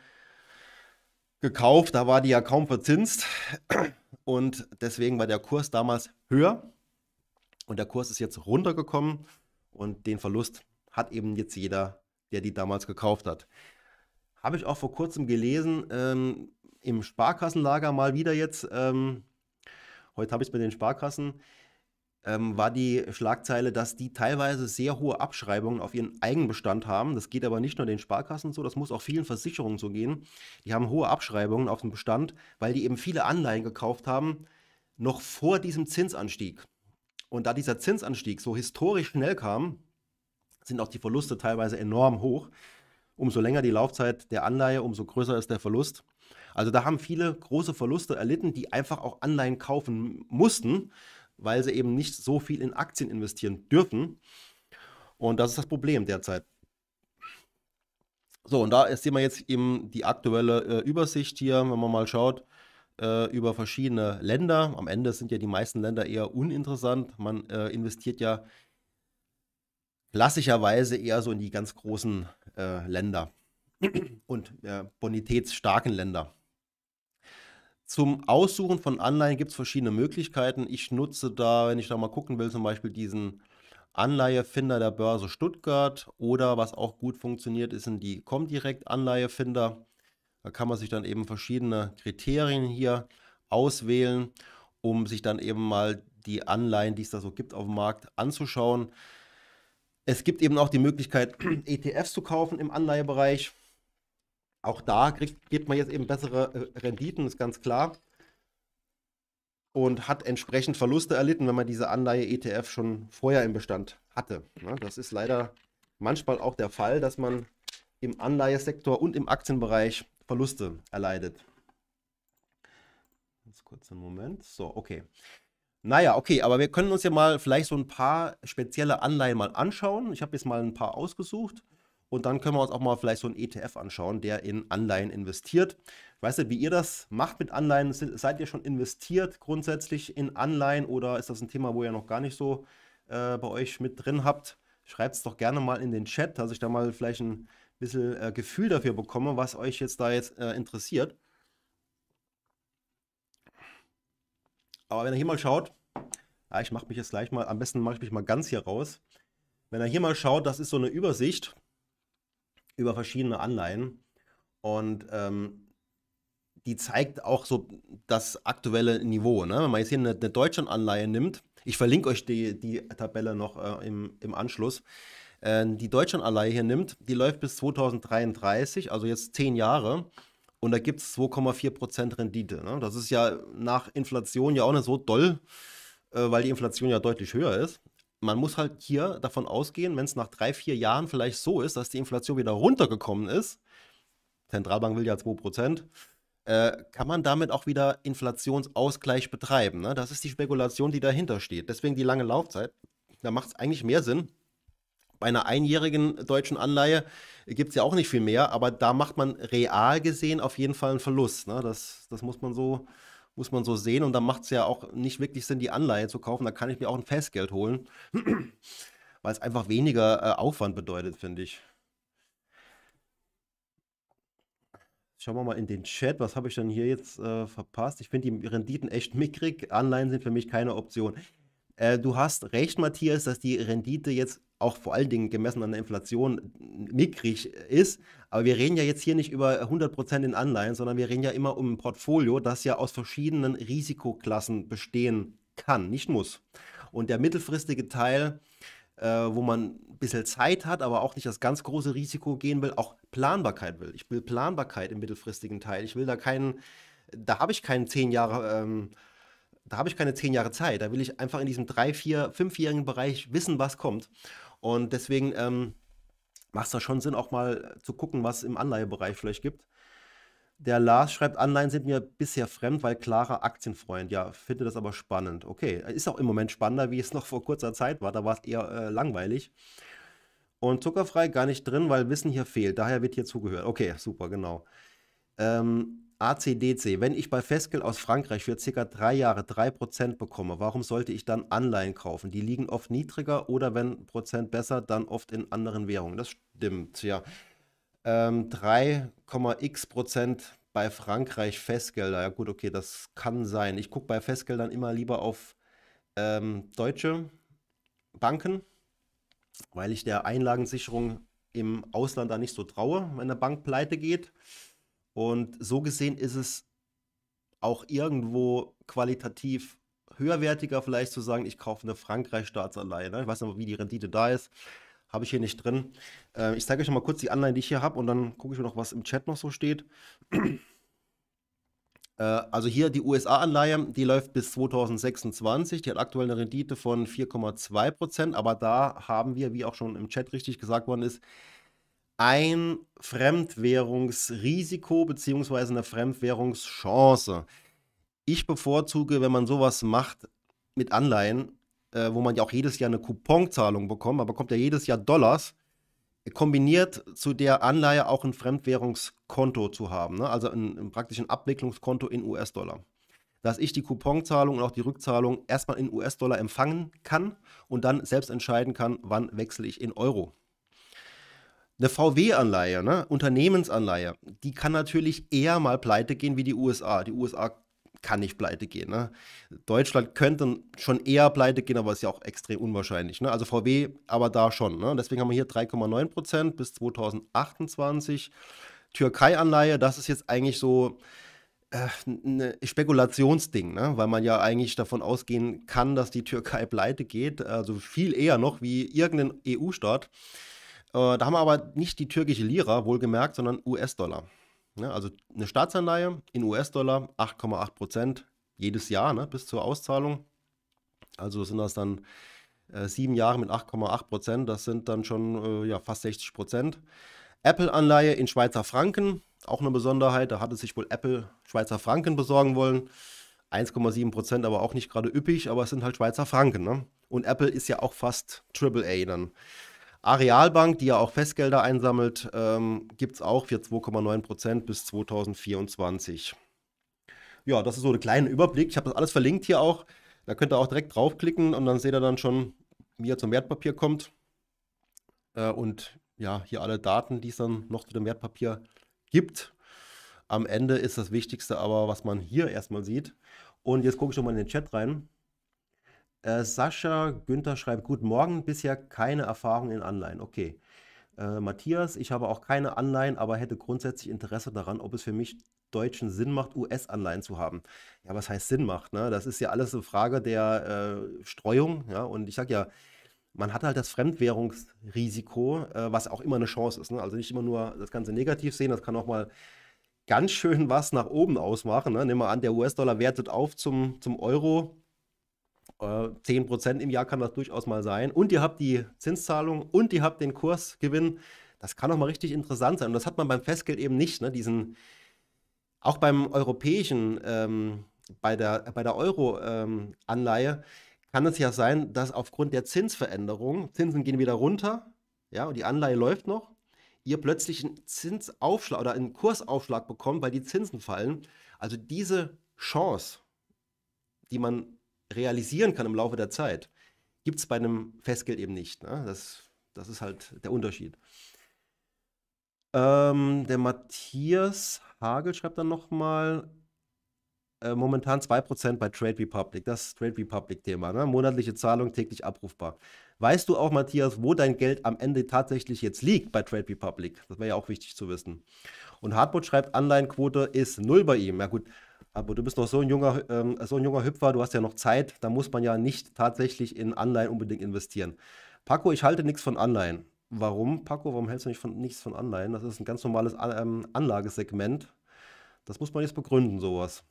gekauft, da war die ja kaum verzinst und deswegen war der Kurs damals höher und der Kurs ist jetzt runtergekommen und den Verlust hat eben jetzt jeder, der die damals gekauft hat. Habe ich auch vor kurzem gelesen, ähm, im Sparkassenlager mal wieder jetzt, ähm, heute habe ich es mit den Sparkassen, ähm, war die Schlagzeile, dass die teilweise sehr hohe Abschreibungen auf ihren Eigenbestand haben. Das geht aber nicht nur den Sparkassen so, das muss auch vielen Versicherungen so gehen. Die haben hohe Abschreibungen auf den Bestand, weil die eben viele Anleihen gekauft haben, noch vor diesem Zinsanstieg. Und da dieser Zinsanstieg so historisch schnell kam, sind auch die Verluste teilweise enorm hoch. Umso länger die Laufzeit der Anleihe, umso größer ist der Verlust. Also da haben viele große Verluste erlitten, die einfach auch Anleihen kaufen mussten weil sie eben nicht so viel in Aktien investieren dürfen. Und das ist das Problem derzeit. So, und da sehen wir jetzt eben die aktuelle äh, Übersicht hier, wenn man mal schaut, äh, über verschiedene Länder. Am Ende sind ja die meisten Länder eher uninteressant. Man äh, investiert ja klassischerweise eher so in die ganz großen äh, Länder und äh, bonitätsstarken Länder. Zum Aussuchen von Anleihen gibt es verschiedene Möglichkeiten. Ich nutze da, wenn ich da mal gucken will, zum Beispiel diesen Anleihefinder der Börse Stuttgart oder was auch gut funktioniert, ist die Comdirect Anleihefinder. Da kann man sich dann eben verschiedene Kriterien hier auswählen, um sich dann eben mal die Anleihen, die es da so gibt auf dem Markt, anzuschauen. Es gibt eben auch die Möglichkeit, ETFs e zu kaufen im Anleihebereich auch da kriegt, gibt man jetzt eben bessere äh, Renditen, ist ganz klar. Und hat entsprechend Verluste erlitten, wenn man diese Anleihe-ETF schon vorher im Bestand hatte. Ne? Das ist leider manchmal auch der Fall, dass man im Anleihesektor und im Aktienbereich Verluste erleidet. Ganz kurz einen Moment. So, okay. Naja, okay, aber wir können uns ja mal vielleicht so ein paar spezielle Anleihen mal anschauen. Ich habe jetzt mal ein paar ausgesucht. Und dann können wir uns auch mal vielleicht so einen ETF anschauen, der in Anleihen investiert. Ich weiß nicht, wie ihr das macht mit Anleihen. Seid ihr schon investiert grundsätzlich in Anleihen oder ist das ein Thema, wo ihr noch gar nicht so äh, bei euch mit drin habt? Schreibt es doch gerne mal in den Chat, dass ich da mal vielleicht ein bisschen äh, Gefühl dafür bekomme, was euch jetzt da jetzt äh, interessiert. Aber wenn ihr hier mal schaut, ja, ah, ich mache mich jetzt gleich mal, am besten mache ich mich mal ganz hier raus. Wenn ihr hier mal schaut, das ist so eine Übersicht über verschiedene Anleihen. Und ähm, die zeigt auch so das aktuelle Niveau. Ne? Wenn man jetzt hier eine, eine Deutschland-Anleihe nimmt, ich verlinke euch die, die Tabelle noch äh, im, im Anschluss, äh, die Deutschland-Anleihe hier nimmt, die läuft bis 2033, also jetzt zehn Jahre. Und da gibt es 2,4% Rendite. Ne? Das ist ja nach Inflation ja auch nicht so doll, äh, weil die Inflation ja deutlich höher ist man muss halt hier davon ausgehen, wenn es nach drei, vier Jahren vielleicht so ist, dass die Inflation wieder runtergekommen ist, Zentralbank will ja 2%, äh, kann man damit auch wieder Inflationsausgleich betreiben. Ne? Das ist die Spekulation, die dahinter steht. Deswegen die lange Laufzeit. Da macht es eigentlich mehr Sinn. Bei einer einjährigen deutschen Anleihe gibt es ja auch nicht viel mehr, aber da macht man real gesehen auf jeden Fall einen Verlust. Ne? Das, das muss man so, muss man so sehen. Und da macht es ja auch nicht wirklich Sinn, die Anleihe zu kaufen. Da kann ich mir auch ein Festgeld holen, weil es einfach weniger äh, Aufwand bedeutet, finde ich. Schauen wir mal in den Chat, was habe ich denn hier jetzt äh, verpasst? Ich finde die Renditen echt mickrig. Anleihen sind für mich keine Option. Äh, du hast recht, Matthias, dass die Rendite jetzt auch vor allen Dingen gemessen an der Inflation mickrig ist. Aber wir reden ja jetzt hier nicht über 100% in Anleihen, sondern wir reden ja immer um ein Portfolio, das ja aus verschiedenen Risikoklassen bestehen kann, nicht muss. Und der mittelfristige Teil, äh, wo man ein bisschen Zeit hat, aber auch nicht das ganz große Risiko gehen will, auch Planbarkeit will. Ich will Planbarkeit im mittelfristigen Teil. Ich will da keinen, da habe ich keinen zehn Jahre. Ähm, da habe ich keine zehn Jahre Zeit. Da will ich einfach in diesem drei, vier, fünfjährigen Bereich wissen, was kommt. Und deswegen ähm, macht es da schon Sinn, auch mal zu gucken, was es im Anleihebereich vielleicht gibt. Der Lars schreibt, Anleihen sind mir bisher fremd, weil klarer Aktienfreund. Ja, finde das aber spannend. Okay, ist auch im Moment spannender, wie es noch vor kurzer Zeit war. Da war es eher äh, langweilig. Und zuckerfrei gar nicht drin, weil Wissen hier fehlt. Daher wird hier zugehört. Okay, super, genau. Ähm, ACDC, wenn ich bei Feskel aus Frankreich für ca. drei Jahre 3% bekomme, warum sollte ich dann Anleihen kaufen? Die liegen oft niedriger oder wenn Prozent besser, dann oft in anderen Währungen. Das stimmt, ja. Ähm, 3,x bei Frankreich Festgelder. Ja gut, okay, das kann sein. Ich gucke bei Festgeldern immer lieber auf ähm, deutsche Banken, weil ich der Einlagensicherung im Ausland da nicht so traue, wenn eine Bank pleite geht. Und so gesehen ist es auch irgendwo qualitativ höherwertiger, vielleicht zu sagen, ich kaufe eine Frankreich-Staatsanleihe. Ne? Ich weiß nicht, wie die Rendite da ist. Habe ich hier nicht drin. Äh, ich zeige euch noch mal kurz die Anleihen, die ich hier habe und dann gucke ich mir noch, was im Chat noch so steht. Äh, also hier die USA-Anleihe, die läuft bis 2026. Die hat aktuell eine Rendite von 4,2 Aber da haben wir, wie auch schon im Chat richtig gesagt worden ist, ein Fremdwährungsrisiko beziehungsweise eine Fremdwährungschance. Ich bevorzuge, wenn man sowas macht mit Anleihen, äh, wo man ja auch jedes Jahr eine Couponzahlung bekommt, aber kommt ja jedes Jahr Dollars, kombiniert zu der Anleihe auch ein Fremdwährungskonto zu haben, ne? also ein, ein praktisch ein Abwicklungskonto in US-Dollar. Dass ich die Couponzahlung und auch die Rückzahlung erstmal in US-Dollar empfangen kann und dann selbst entscheiden kann, wann wechsle ich in Euro. Eine VW-Anleihe, ne? Unternehmensanleihe, die kann natürlich eher mal pleite gehen wie die USA. Die USA kann nicht pleite gehen. Ne? Deutschland könnte schon eher pleite gehen, aber ist ja auch extrem unwahrscheinlich. Ne? Also VW, aber da schon. Ne? Deswegen haben wir hier 3,9 Prozent bis 2028. Türkei-Anleihe, das ist jetzt eigentlich so äh, ein ne Spekulationsding, ne? weil man ja eigentlich davon ausgehen kann, dass die Türkei pleite geht, also viel eher noch wie irgendein EU-Staat. Äh, da haben wir aber nicht die türkische Lira, wohlgemerkt, sondern US-Dollar. Ja, ne, also eine Staatsanleihe in US-Dollar, 8,8 Prozent jedes Jahr ne, bis zur Auszahlung. Also sind das dann äh, sieben Jahre mit 8,8 Prozent, das sind dann schon äh, ja, fast 60 Prozent. Apple-Anleihe in Schweizer Franken, auch eine Besonderheit, da hatte sich wohl Apple Schweizer Franken besorgen wollen. 1,7 Prozent, aber auch nicht gerade üppig, aber es sind halt Schweizer Franken. Ne? Und Apple ist ja auch fast AAA dann. Arealbank, die ja auch Festgelder einsammelt, ähm, gibt es auch für 2,9 Prozent bis 2024. Ja, das ist so ein kleiner Überblick. Ich habe das alles verlinkt hier auch. Da könnt ihr auch direkt draufklicken und dann seht ihr dann schon, wie ihr zum Wertpapier kommt. Äh, und ja, hier alle Daten, die es dann noch zu dem Wertpapier gibt. Am Ende ist das Wichtigste aber, was man hier erstmal sieht. Und jetzt gucke ich schon mal in den Chat rein. Äh, Sascha Günther schreibt, guten Morgen, bisher keine Erfahrung in Anleihen. Okay. Äh, Matthias, ich habe auch keine Anleihen, aber hätte grundsätzlich Interesse daran, ob es für mich deutschen Sinn macht, US-Anleihen zu haben. Ja, was heißt Sinn macht? Ne? Das ist ja alles eine Frage der äh, Streuung. Ja? Und ich sage ja, man hat halt das Fremdwährungsrisiko, äh, was auch immer eine Chance ist. Ne? Also nicht immer nur das Ganze negativ sehen, das kann auch mal ganz schön was nach oben ausmachen. Ne? Nehmen wir an, der US-Dollar wertet auf zum, zum Euro 10 äh, Prozent im Jahr kann das durchaus mal sein. Und ihr habt die Zinszahlung und ihr habt den Kursgewinn. Das kann auch mal richtig interessant sein. Und das hat man beim Festgeld eben nicht, ne? diesen, auch beim europäischen, ähm, bei der, bei der Euro-Anleihe ähm, kann es ja sein, dass aufgrund der Zinsveränderung, Zinsen gehen wieder runter, ja, und die Anleihe läuft noch, ihr plötzlich einen Zinsaufschlag oder einen Kursaufschlag bekommt, weil die Zinsen fallen. Also diese Chance, die man realisieren kann im Laufe der Zeit, gibt es bei einem Festgeld eben nicht. Ne? Das, das ist halt der Unterschied. Ähm, der Matthias Hagel schreibt dann nochmal, äh, momentan 2% bei Trade Republic, das Trade Republic-Thema, ne? monatliche Zahlung täglich abrufbar. Weißt du auch, Matthias, wo dein Geld am Ende tatsächlich jetzt liegt bei Trade Republic? Das wäre ja auch wichtig zu wissen. Und Hartmut schreibt, Anleihenquote ist null bei ihm. Ja gut, aber du bist noch so ein junger, ähm, so ein junger Hüpfer, du hast ja noch Zeit, da muss man ja nicht tatsächlich in Anleihen unbedingt investieren. Paco, ich halte nichts von Anleihen. Warum, Paco, warum hältst du nicht von, nichts von Anleihen? Das ist ein ganz normales ähm, Anlagesegment. Das muss man jetzt begründen, sowas.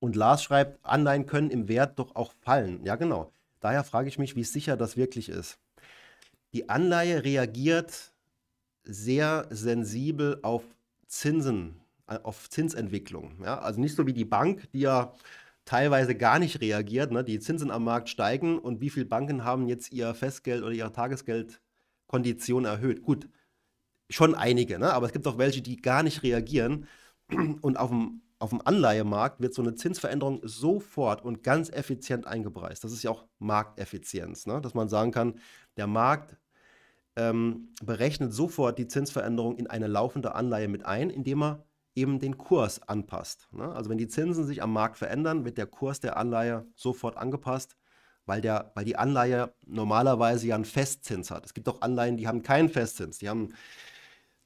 Und Lars schreibt, Anleihen können im Wert doch auch fallen. Ja, genau. Daher frage ich mich, wie sicher das wirklich ist. Die Anleihe reagiert sehr sensibel auf Zinsen, auf Zinsentwicklung. Ja? Also nicht so wie die Bank, die ja teilweise gar nicht reagiert. Ne? Die Zinsen am Markt steigen und wie viele Banken haben jetzt ihr Festgeld oder ihre Tagesgeldkondition erhöht? Gut, schon einige, ne? aber es gibt auch welche, die gar nicht reagieren. Und auf dem, auf dem Anleihemarkt wird so eine Zinsveränderung sofort und ganz effizient eingepreist. Das ist ja auch Markteffizienz, ne? dass man sagen kann, der Markt ähm, berechnet sofort die Zinsveränderung in eine laufende Anleihe mit ein, indem er eben den Kurs anpasst. Ne? Also wenn die Zinsen sich am Markt verändern, wird der Kurs der Anleihe sofort angepasst, weil, der, weil die Anleihe normalerweise ja einen Festzins hat. Es gibt auch Anleihen, die haben keinen Festzins. Die haben,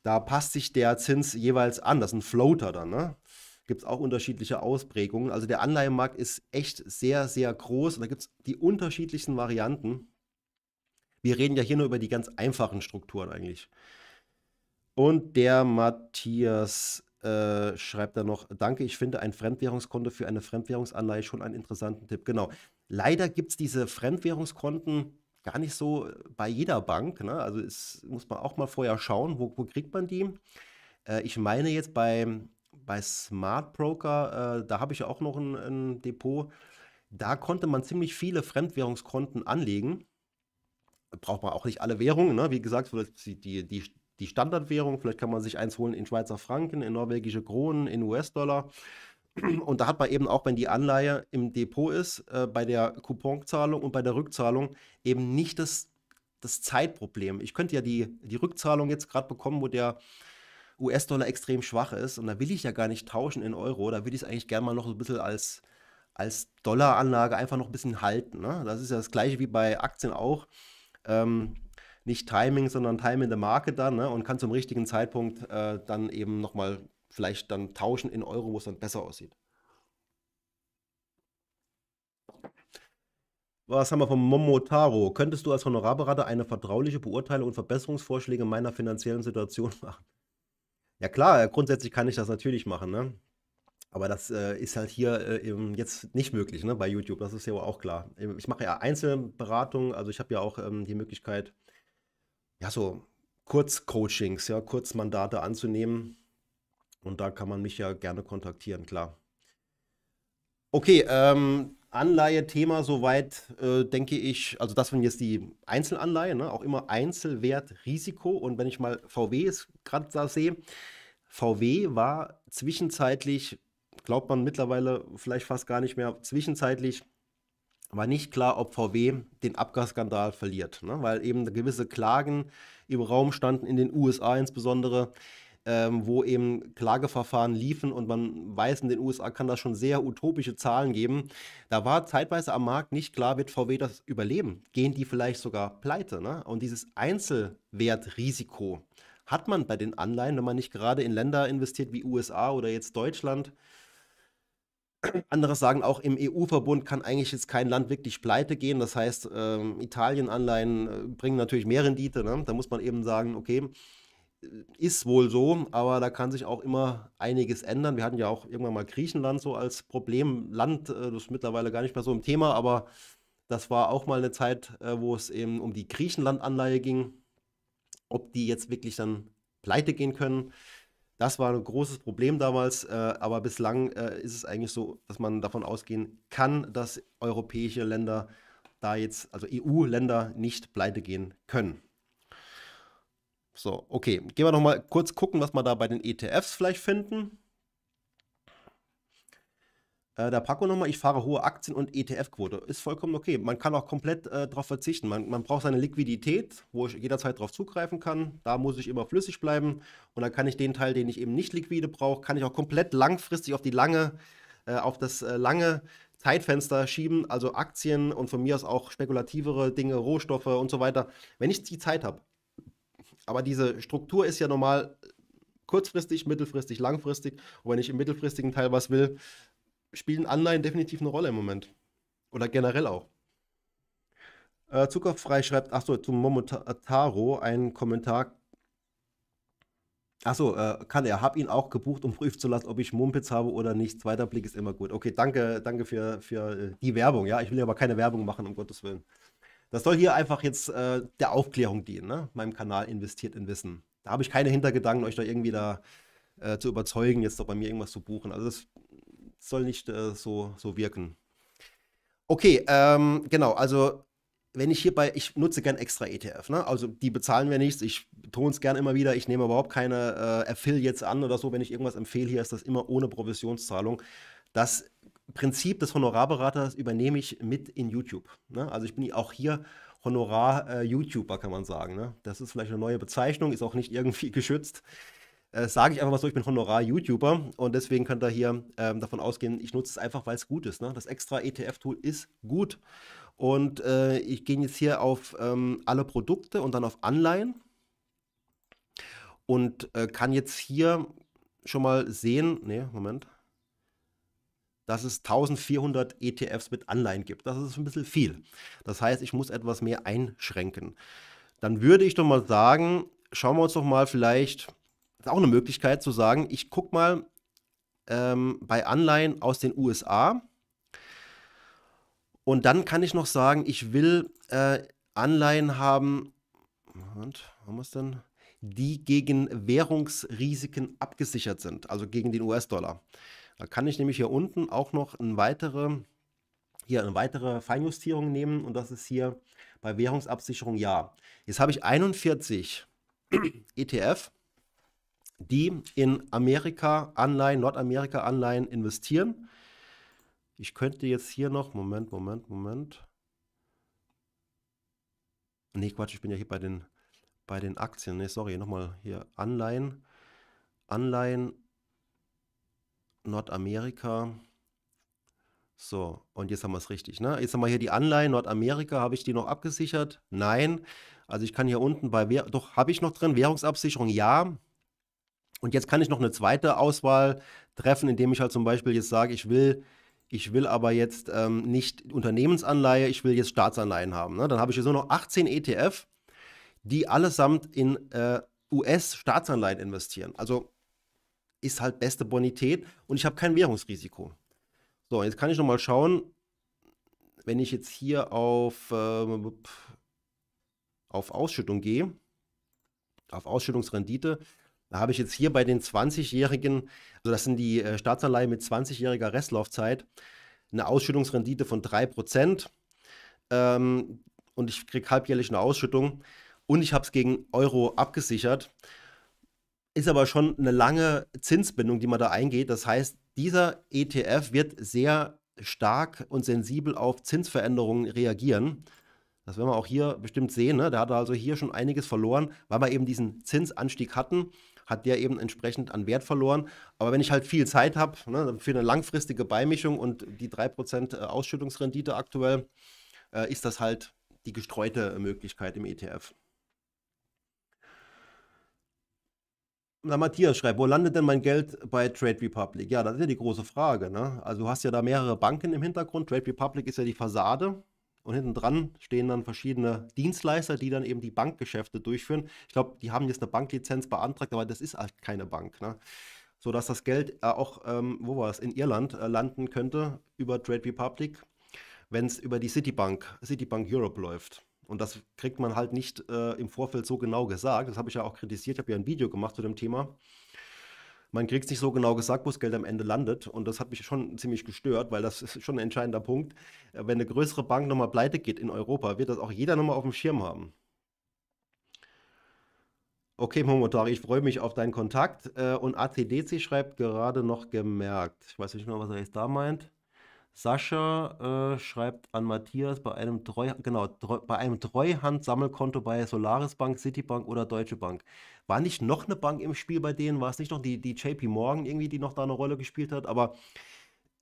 da passt sich der Zins jeweils an. Das ist ein Floater dann. Ne? Gibt es auch unterschiedliche Ausprägungen. Also der Anleihenmarkt ist echt sehr, sehr groß und da gibt es die unterschiedlichsten Varianten. Wir reden ja hier nur über die ganz einfachen Strukturen eigentlich. Und der Matthias äh, schreibt er noch, danke, ich finde ein Fremdwährungskonto für eine Fremdwährungsanleihe schon einen interessanten Tipp. Genau. Leider gibt es diese Fremdwährungskonten gar nicht so bei jeder Bank. Ne? Also ist, muss man auch mal vorher schauen, wo, wo kriegt man die. Äh, ich meine jetzt bei, bei Smart Broker, äh, da habe ich ja auch noch ein, ein, Depot, da konnte man ziemlich viele Fremdwährungskonten anlegen. Braucht man auch nicht alle Währungen, ne? wie gesagt, die, die, die Standardwährung. Vielleicht kann man sich eins holen in Schweizer Franken, in norwegische Kronen, in US-Dollar. Und da hat man eben auch, wenn die Anleihe im Depot ist, äh, bei der Couponzahlung und bei der Rückzahlung eben nicht das, das Zeitproblem. Ich könnte ja die, die Rückzahlung jetzt gerade bekommen, wo der US-Dollar extrem schwach ist. Und da will ich ja gar nicht tauschen in Euro. Da will ich es eigentlich gerne mal noch so ein bisschen als, als Dollaranlage einfach noch ein bisschen halten. Ne? Das ist ja das gleiche wie bei Aktien auch. Ähm, nicht Timing, sondern Time in the Market dann ne? und kann zum richtigen Zeitpunkt äh, dann eben nochmal vielleicht dann tauschen in Euro, wo es dann besser aussieht. Was haben wir von Momotaro? Könntest du als Honorarberater eine vertrauliche Beurteilung und Verbesserungsvorschläge meiner finanziellen Situation machen? Ja klar, äh, grundsätzlich kann ich das natürlich machen, ne? Aber das äh, ist halt hier äh, eben jetzt nicht möglich, ne, bei YouTube. Das ist ja auch klar. Ich mache ja Einzelberatungen, also ich habe ja auch ähm, die Möglichkeit, ja, so Kurzcoachings, ja, Kurzmandate anzunehmen. Und da kann man mich ja gerne kontaktieren, klar. Okay, ähm, Anleihe-Thema soweit, äh, denke ich, also das sind jetzt die Einzelanleihe, ne? auch immer Einzelwert, Risiko. Und wenn ich mal VW gerade da sehe, VW war zwischenzeitlich, glaubt man mittlerweile vielleicht fast gar nicht mehr, zwischenzeitlich war nicht klar, ob VW den Abgasskandal verliert, ne? weil eben gewisse Klagen im Raum standen, in den USA insbesondere, ähm, wo eben Klageverfahren liefen und man weiß, in den USA kann das schon sehr utopische Zahlen geben. Da war zeitweise am Markt nicht klar, wird VW das überleben? Gehen die vielleicht sogar pleite? Ne? Und dieses Einzelwertrisiko hat man bei den Anleihen, wenn man nicht gerade in Länder investiert wie USA oder jetzt Deutschland, andere sagen auch, im EU-Verbund kann eigentlich jetzt kein Land wirklich pleite gehen. Das heißt, ähm, Italien-Anleihen äh, bringen natürlich mehr Rendite. Ne? Da muss man eben sagen, okay, äh, ist wohl so, aber da kann sich auch immer einiges ändern. Wir hatten ja auch irgendwann mal Griechenland so als Problemland. Äh, das ist mittlerweile gar nicht mehr so im Thema, aber das war auch mal eine Zeit, wo es eben um die Griechenland-Anleihe ging. Ob die jetzt wirklich dann pleite gehen können, das war ein großes Problem damals, äh, aber bislang äh, ist es eigentlich so, dass man davon ausgehen kann, dass europäische Länder da jetzt, also EU-Länder, nicht pleite gehen können. So, okay. Gehen wir nochmal kurz gucken, was wir da bei den ETFs vielleicht finden. Äh, da Paco nochmal, ich fahre hohe Aktien- und ETF-Quote. Ist vollkommen okay. Man kann auch komplett äh, darauf verzichten. Man, man braucht seine Liquidität, wo ich jederzeit darauf zugreifen kann. Da muss ich immer flüssig bleiben. Und dann kann ich den Teil, den ich eben nicht liquide brauche, kann ich auch komplett langfristig auf die lange, äh, auf das äh, lange Zeitfenster schieben. Also Aktien und von mir aus auch spekulativere Dinge, Rohstoffe und so weiter, wenn ich die Zeit habe. Aber diese Struktur ist ja normal äh, kurzfristig, mittelfristig, langfristig. Und wenn ich im mittelfristigen Teil was will, spielen Anleihen definitiv eine Rolle im Moment. Oder generell auch. Äh, Zuckerfrei schreibt, achso, zum Momotaro einen Kommentar. Achso, äh, kann er. Hab ihn auch gebucht, um prüfen zu lassen, ob ich Mumpitz habe oder nicht. Zweiter Blick ist immer gut. Okay, danke, danke für, für äh, die Werbung. Ja, ich will aber keine Werbung machen, um Gottes Willen. Das soll hier einfach jetzt äh, der Aufklärung dienen, ne? Meinem Kanal investiert in Wissen. Da habe ich keine Hintergedanken, euch da irgendwie da äh, zu überzeugen, jetzt doch bei mir irgendwas zu buchen. Also das soll nicht äh, so, so wirken. Okay, ähm, genau, also wenn ich hierbei, ich nutze gern extra ETF, ne? Also die bezahlen mir nichts, ich betone es gern immer wieder, ich nehme überhaupt keine äh, Affiliates an oder so, wenn ich irgendwas empfehle, hier ist das immer ohne Provisionszahlung. Das Prinzip des Honorarberaters übernehme ich mit in YouTube. Ne? Also ich bin auch hier Honorar-YouTuber, äh, kann man sagen. Ne? Das ist vielleicht eine neue Bezeichnung, ist auch nicht irgendwie geschützt äh, sage ich einfach mal so, ich bin Honorar-YouTuber und deswegen könnt ihr hier ähm, davon ausgehen, ich nutze es einfach, weil es gut ist. Ne? Das extra ETF-Tool ist gut. Und äh, ich gehe jetzt hier auf ähm, alle Produkte und dann auf Anleihen und äh, kann jetzt hier schon mal sehen, ne, Moment, dass es 1400 ETFs mit Anleihen gibt. Das ist ein bisschen viel. Das heißt, ich muss etwas mehr einschränken. Dann würde ich doch mal sagen, schauen wir uns doch mal vielleicht ist auch eine Möglichkeit zu sagen, ich gucke mal ähm, bei Anleihen aus den USA. Und dann kann ich noch sagen, ich will äh, Anleihen haben, Moment, haben wir es denn? Die gegen Währungsrisiken abgesichert sind, also gegen den US-Dollar. Da kann ich nämlich hier unten auch noch eine weitere, hier eine weitere Feinjustierung nehmen und das ist hier bei Währungsabsicherung ja. Jetzt habe ich 41 ETF die in Amerika Anleihen, Nordamerika Anleihen investieren. Ich könnte jetzt hier noch, Moment, Moment, Moment. Nee, Quatsch, ich bin ja hier bei den, bei den Aktien. Nee, sorry, nochmal hier Anleihen. Anleihen Nordamerika. So, und jetzt haben wir es richtig. Ne? Jetzt haben wir hier die Anleihen Nordamerika. Habe ich die noch abgesichert? Nein. Also ich kann hier unten bei, Währ doch, habe ich noch drin, Währungsabsicherung? Ja. Und jetzt kann ich noch eine zweite Auswahl treffen, indem ich halt zum Beispiel jetzt sage, ich will, ich will aber jetzt ähm, nicht Unternehmensanleihe, ich will jetzt Staatsanleihen haben. Ne? Dann habe ich hier so noch 18 ETF, die allesamt in äh, US-Staatsanleihen investieren. Also ist halt beste Bonität und ich habe kein Währungsrisiko. So, jetzt kann ich nochmal schauen, wenn ich jetzt hier auf, äh, auf Ausschüttung gehe, auf Ausschüttungsrendite, da habe ich jetzt hier bei den 20-Jährigen, also das sind die äh, Staatsanleihen mit 20-jähriger Restlaufzeit, eine Ausschüttungsrendite von 3%. Ähm, und ich kriege halbjährlich eine Ausschüttung. Und ich habe es gegen Euro abgesichert. Ist aber schon eine lange Zinsbindung, die man da eingeht. Das heißt, dieser ETF wird sehr stark und sensibel auf Zinsveränderungen reagieren. Das werden wir auch hier bestimmt sehen. Ne? Da hat also hier schon einiges verloren, weil wir eben diesen Zinsanstieg hatten hat der eben entsprechend an Wert verloren. Aber wenn ich halt viel Zeit habe ne, für eine langfristige Beimischung und die 3% äh, Ausschüttungsrendite aktuell, äh, ist das halt die gestreute Möglichkeit im ETF. Na, Matthias schreibt, wo landet denn mein Geld bei Trade Republic? Ja, das ist ja die große Frage. Ne? Also du hast ja da mehrere Banken im Hintergrund. Trade Republic ist ja die Fassade. Und hinten dran stehen dann verschiedene Dienstleister, die dann eben die Bankgeschäfte durchführen. Ich glaube, die haben jetzt eine Banklizenz beantragt, aber das ist halt keine Bank. Ne? Sodass das Geld äh, auch, ähm, wo war es, in Irland äh, landen könnte über Trade Republic, wenn es über die Citibank, Citibank Europe läuft. Und das kriegt man halt nicht äh, im Vorfeld so genau gesagt. Das habe ich ja auch kritisiert. Ich habe ja ein Video gemacht zu dem Thema man kriegt es nicht so genau gesagt, wo das Geld am Ende landet. Und das hat mich schon ziemlich gestört, weil das ist schon ein entscheidender Punkt. Äh, wenn eine größere Bank nochmal pleite geht in Europa, wird das auch jeder nochmal auf dem Schirm haben. Okay, Momotari, ich freue mich auf deinen Kontakt. Äh, und ACDC schreibt gerade noch gemerkt. Ich weiß nicht mehr, genau, was er jetzt da meint. Sascha äh, schreibt an Matthias bei einem Treu, genau, treu, bei einem Treuhandsammelkonto bei Solaris Bank, Citibank oder Deutsche Bank. War nicht noch eine Bank im Spiel bei denen? War es nicht noch die, die JP Morgan irgendwie, die noch da eine Rolle gespielt hat? Aber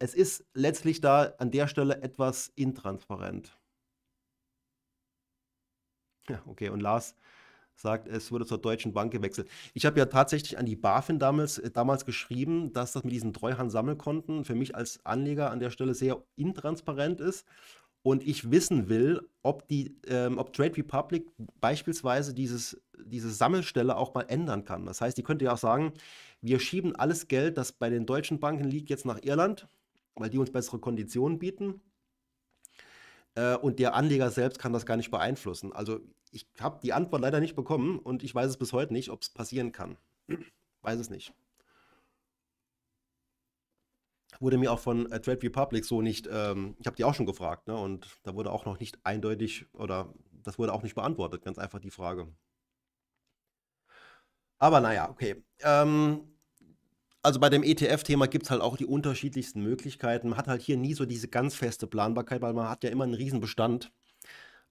es ist letztlich da an der Stelle etwas intransparent. Ja, okay, und Lars sagt, es würde zur Deutschen Bank gewechselt. Ich habe ja tatsächlich an die BaFin damals, äh, damals geschrieben, dass das mit diesen Treuhandsammelkonten für mich als Anleger an der Stelle sehr intransparent ist und ich wissen will, ob, die, ähm, ob Trade Republic beispielsweise dieses, diese Sammelstelle auch mal ändern kann. Das heißt, die könnte ja auch sagen, wir schieben alles Geld, das bei den deutschen Banken liegt, jetzt nach Irland, weil die uns bessere Konditionen bieten. Äh, und der Anleger selbst kann das gar nicht beeinflussen. Also ich habe die Antwort leider nicht bekommen und ich weiß es bis heute nicht, ob es passieren kann. weiß es nicht. Wurde mir auch von äh, Trade Republic so nicht, ähm, ich habe die auch schon gefragt, ne? und da wurde auch noch nicht eindeutig oder das wurde auch nicht beantwortet, ganz einfach die Frage. Aber naja, okay. Ähm, also bei dem ETF-Thema gibt es halt auch die unterschiedlichsten Möglichkeiten. Man hat halt hier nie so diese ganz feste Planbarkeit, weil man hat ja immer einen Riesenbestand. Bestand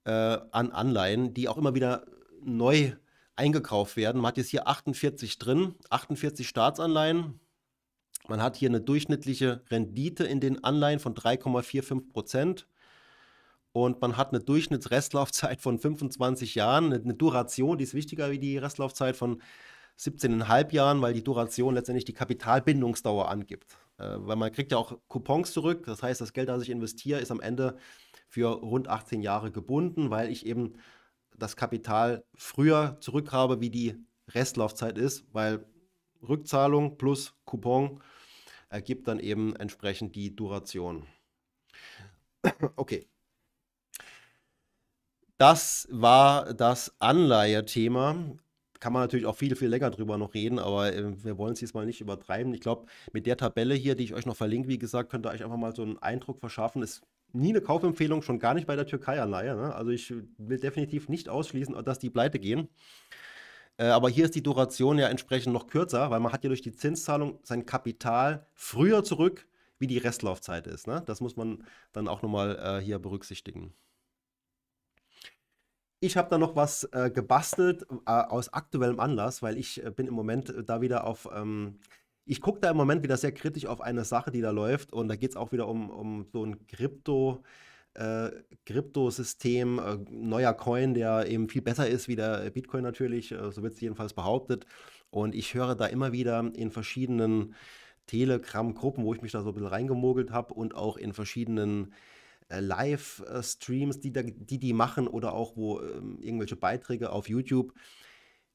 äh, an Anleihen, die auch immer wieder neu eingekauft werden. Man hat jetzt hier 48 drin, 48 Staatsanleihen. Man hat hier eine durchschnittliche Rendite in den Anleihen von 3,45 Prozent. Und man hat eine Durchschnittsrestlaufzeit von 25 Jahren, eine, Duration, die ist wichtiger wie die Restlaufzeit von 17,5 Jahren, weil die Duration letztendlich die Kapitalbindungsdauer angibt. Äh, weil man kriegt ja auch Coupons zurück, das heißt, das Geld, das ich investiere, ist am Ende für rund 18 Jahre gebunden, weil ich eben das Kapital früher zurückhabe, wie die Restlaufzeit ist, weil Rückzahlung plus Coupon ergibt dann eben entsprechend die Duration. Okay. Das war das Anleihe-Thema. Kann man natürlich auch viel, viel länger drüber noch reden, aber äh, wir wollen es diesmal nicht übertreiben. Ich glaube, mit der Tabelle hier, die ich euch noch verlinke, wie gesagt, könnt ihr euch einfach mal so einen Eindruck verschaffen. Es nie eine Kaufempfehlung, schon gar nicht bei der Türkei-Anleihe. Ne? Also ich will definitiv nicht ausschließen, dass die pleite gehen. Äh, aber hier ist die Duration ja entsprechend noch kürzer, weil man hat ja durch die Zinszahlung sein Kapital früher zurück, wie die Restlaufzeit ist. Ne? Das muss man dann auch nochmal äh, hier berücksichtigen. Ich habe da noch was äh, gebastelt äh, aus aktuellem Anlass, weil ich äh, bin im Moment äh, da wieder auf ähm, ich gucke da im Moment wieder sehr kritisch auf eine Sache, die da läuft. Und da geht es auch wieder um, um so ein Krypto. Äh, Kryptosystem, äh, neuer Coin, der eben viel besser ist wie der Bitcoin natürlich, äh, so wird es jedenfalls behauptet. Und ich höre da immer wieder in verschiedenen Telegram-Gruppen, wo ich mich da so ein bisschen reingemogelt habe und auch in verschiedenen äh, Live-Streams, die, die die machen oder auch wo ähm, irgendwelche Beiträge auf YouTube,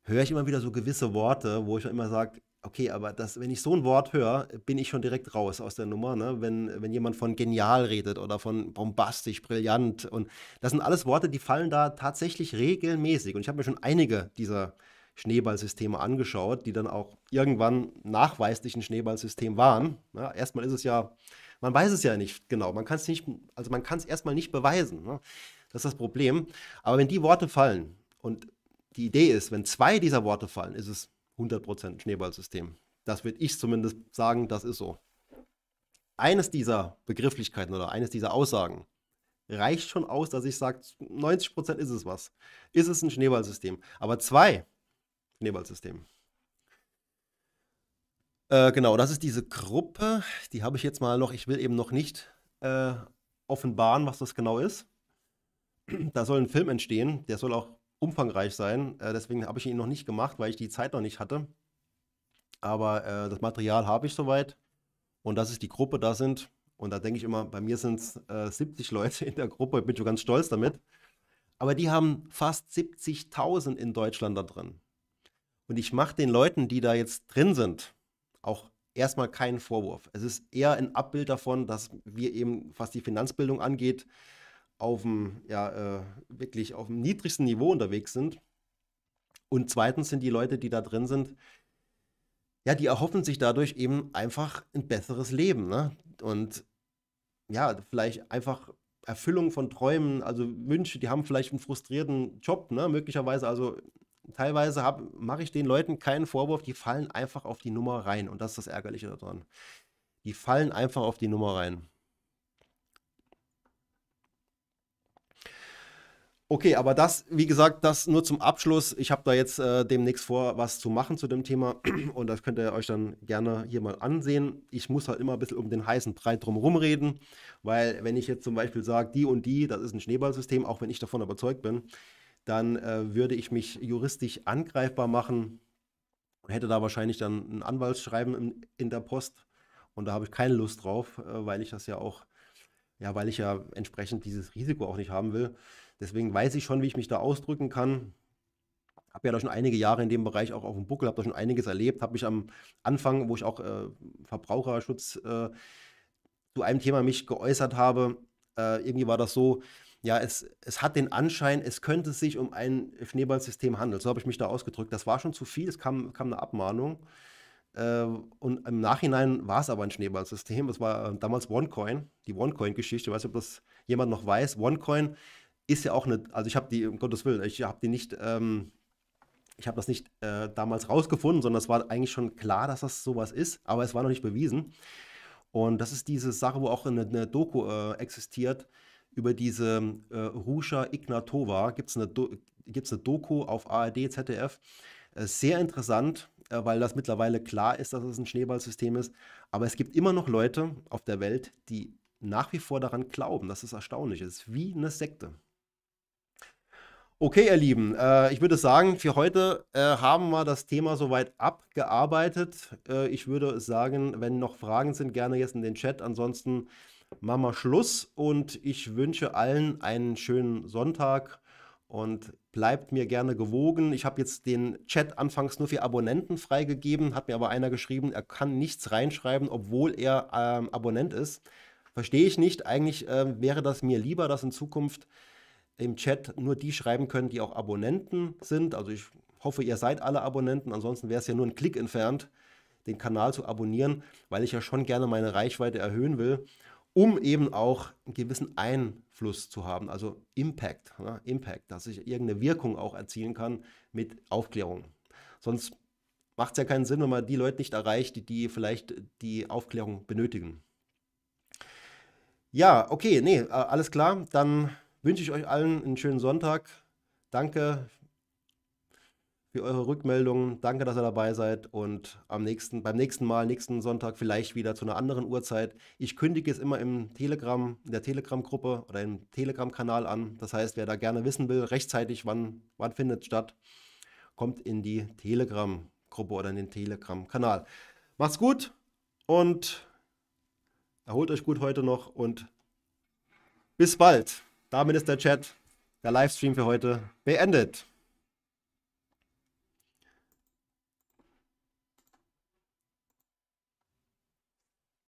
höre ich immer wieder so gewisse Worte, wo ich immer sage, Okay, aber das, wenn ich so ein Wort höre, bin ich schon direkt raus aus der Nummer. Ne? Wenn, wenn jemand von genial redet oder von bombastisch, brillant. Und das sind alles Worte, die fallen da tatsächlich regelmäßig. Und ich habe mir schon einige dieser Schneeballsysteme angeschaut, die dann auch irgendwann nachweislich ein Schneeballsystem waren. Ja, ne? erstmal ist es ja, man weiß es ja nicht genau. Man kann es nicht, also man kann es erstmal nicht beweisen. Ne? Das ist das Problem. Aber wenn die Worte fallen und die Idee ist, wenn zwei dieser Worte fallen, ist es 100% Schneeballsystem. Das würde ich zumindest sagen, das ist so. Eines dieser Begrifflichkeiten oder eines dieser Aussagen reicht schon aus, dass ich sage, 90% ist es was. Ist es ein Schneeballsystem. Aber zwei Schneeballsystem. Äh, genau, das ist diese Gruppe. Die habe ich jetzt mal noch, ich will eben noch nicht äh, offenbaren, was das genau ist. Da soll ein Film entstehen, der soll auch umfangreich sein. Äh, deswegen habe ich ihn noch nicht gemacht, weil ich die Zeit noch nicht hatte. Aber äh, das Material habe ich soweit. Und das ist die Gruppe, da sind, und da denke ich immer, bei mir sind es äh, 70 Leute in der Gruppe, ich bin schon ganz stolz damit. Aber die haben fast 70.000 in Deutschland da drin. Und ich mache den Leuten, die da jetzt drin sind, auch erstmal keinen Vorwurf. Es ist eher ein Abbild davon, dass wir eben, was die Finanzbildung angeht, auf dem, ja, äh, wirklich auf dem niedrigsten Niveau unterwegs sind. Und zweitens sind die Leute, die da drin sind, ja, die erhoffen sich dadurch eben einfach ein besseres Leben. Ne? Und ja, vielleicht einfach Erfüllung von Träumen, also Wünsche, die haben vielleicht einen frustrierten Job, ne? möglicherweise. Also teilweise mache ich den Leuten keinen Vorwurf, die fallen einfach auf die Nummer rein. Und das ist das Ärgerliche daran. Die fallen einfach auf die Nummer rein. Okay, aber das, wie gesagt, das nur zum Abschluss. Ich habe da jetzt äh, demnächst vor, was zu machen zu dem Thema und das könnt ihr euch dann gerne hier mal ansehen. Ich muss halt immer ein bisschen um den heißen Brei drumherum reden, weil wenn ich jetzt zum Beispiel sage, die und die, das ist ein Schneeballsystem, auch wenn ich davon überzeugt bin, dann äh, würde ich mich juristisch angreifbar machen und hätte da wahrscheinlich dann ein Anwaltsschreiben in, in der Post und da habe ich keine Lust drauf, äh, weil ich das ja auch, ja, weil ich ja entsprechend dieses Risiko auch nicht haben will. Deswegen weiß ich schon, wie ich mich da ausdrücken kann. Habe ja da schon einige Jahre in dem Bereich auch auf dem Buckel, habe da schon einiges erlebt, habe mich am Anfang, wo ich auch äh, Verbraucherschutz äh, zu einem Thema mich geäußert habe, äh, irgendwie war das so, ja, es, es hat den Anschein, es könnte sich um ein Schneeballsystem handeln. So habe ich mich da ausgedrückt. Das war schon zu viel, es kam, kam eine Abmahnung. Äh, und im Nachhinein war es aber ein Schneeballsystem. Es war äh, damals OneCoin, die OneCoin-Geschichte. Ich weiß nicht, ob das jemand noch weiß. OneCoin ist ja auch eine, also ich habe die, um Gottes Willen, ich habe die nicht, ähm, ich habe das nicht äh, damals rausgefunden, sondern es war eigentlich schon klar, dass das sowas ist, aber es war noch nicht bewiesen. Und das ist diese Sache, wo auch eine, eine Doku äh, existiert über diese äh, Ruscha Ignatova. Gibt es eine, Do eine Doku auf ARD, ZDF. Äh, sehr interessant, äh, weil das mittlerweile klar ist, dass es ein Schneeballsystem ist. Aber es gibt immer noch Leute auf der Welt, die nach wie vor daran glauben. Das ist erstaunlich. Es ist wie eine Sekte. Okay, ihr Lieben, äh, ich würde sagen, für heute äh, haben wir das Thema soweit abgearbeitet. Äh, ich würde sagen, wenn noch Fragen sind, gerne jetzt in den Chat. Ansonsten machen wir Schluss und ich wünsche allen einen schönen Sonntag und bleibt mir gerne gewogen. Ich habe jetzt den Chat anfangs nur für Abonnenten freigegeben, hat mir aber einer geschrieben, er kann nichts reinschreiben, obwohl er ähm, Abonnent ist. Verstehe ich nicht. Eigentlich äh, wäre das mir lieber, dass in Zukunft im Chat nur die schreiben können, die auch Abonnenten sind. Also ich hoffe, ihr seid alle Abonnenten. Ansonsten wäre es ja nur ein Klick entfernt, den Kanal zu abonnieren, weil ich ja schon gerne meine Reichweite erhöhen will, um eben auch einen gewissen Einfluss zu haben, also Impact, ne? Impact, dass ich irgendeine Wirkung auch erzielen kann mit Aufklärung. Sonst macht es ja keinen Sinn, wenn man die Leute nicht erreicht, die vielleicht die Aufklärung benötigen. Ja, okay, nee, alles klar. Dann wünsche ich euch allen einen schönen Sonntag. Danke für eure Rückmeldungen. Danke, dass ihr dabei seid. Und am nächsten, beim nächsten Mal, nächsten Sonntag, vielleicht wieder zu einer anderen Uhrzeit. Ich kündige es immer im Telegram, in der Telegram-Gruppe oder im Telegram-Kanal an. Das heißt, wer da gerne wissen will, rechtzeitig, wann, wann findet statt, kommt in die Telegram-Gruppe oder in den Telegram-Kanal. Macht's gut und erholt euch gut heute noch und bis bald. Damit ist der Chat, der Livestream für heute beendet.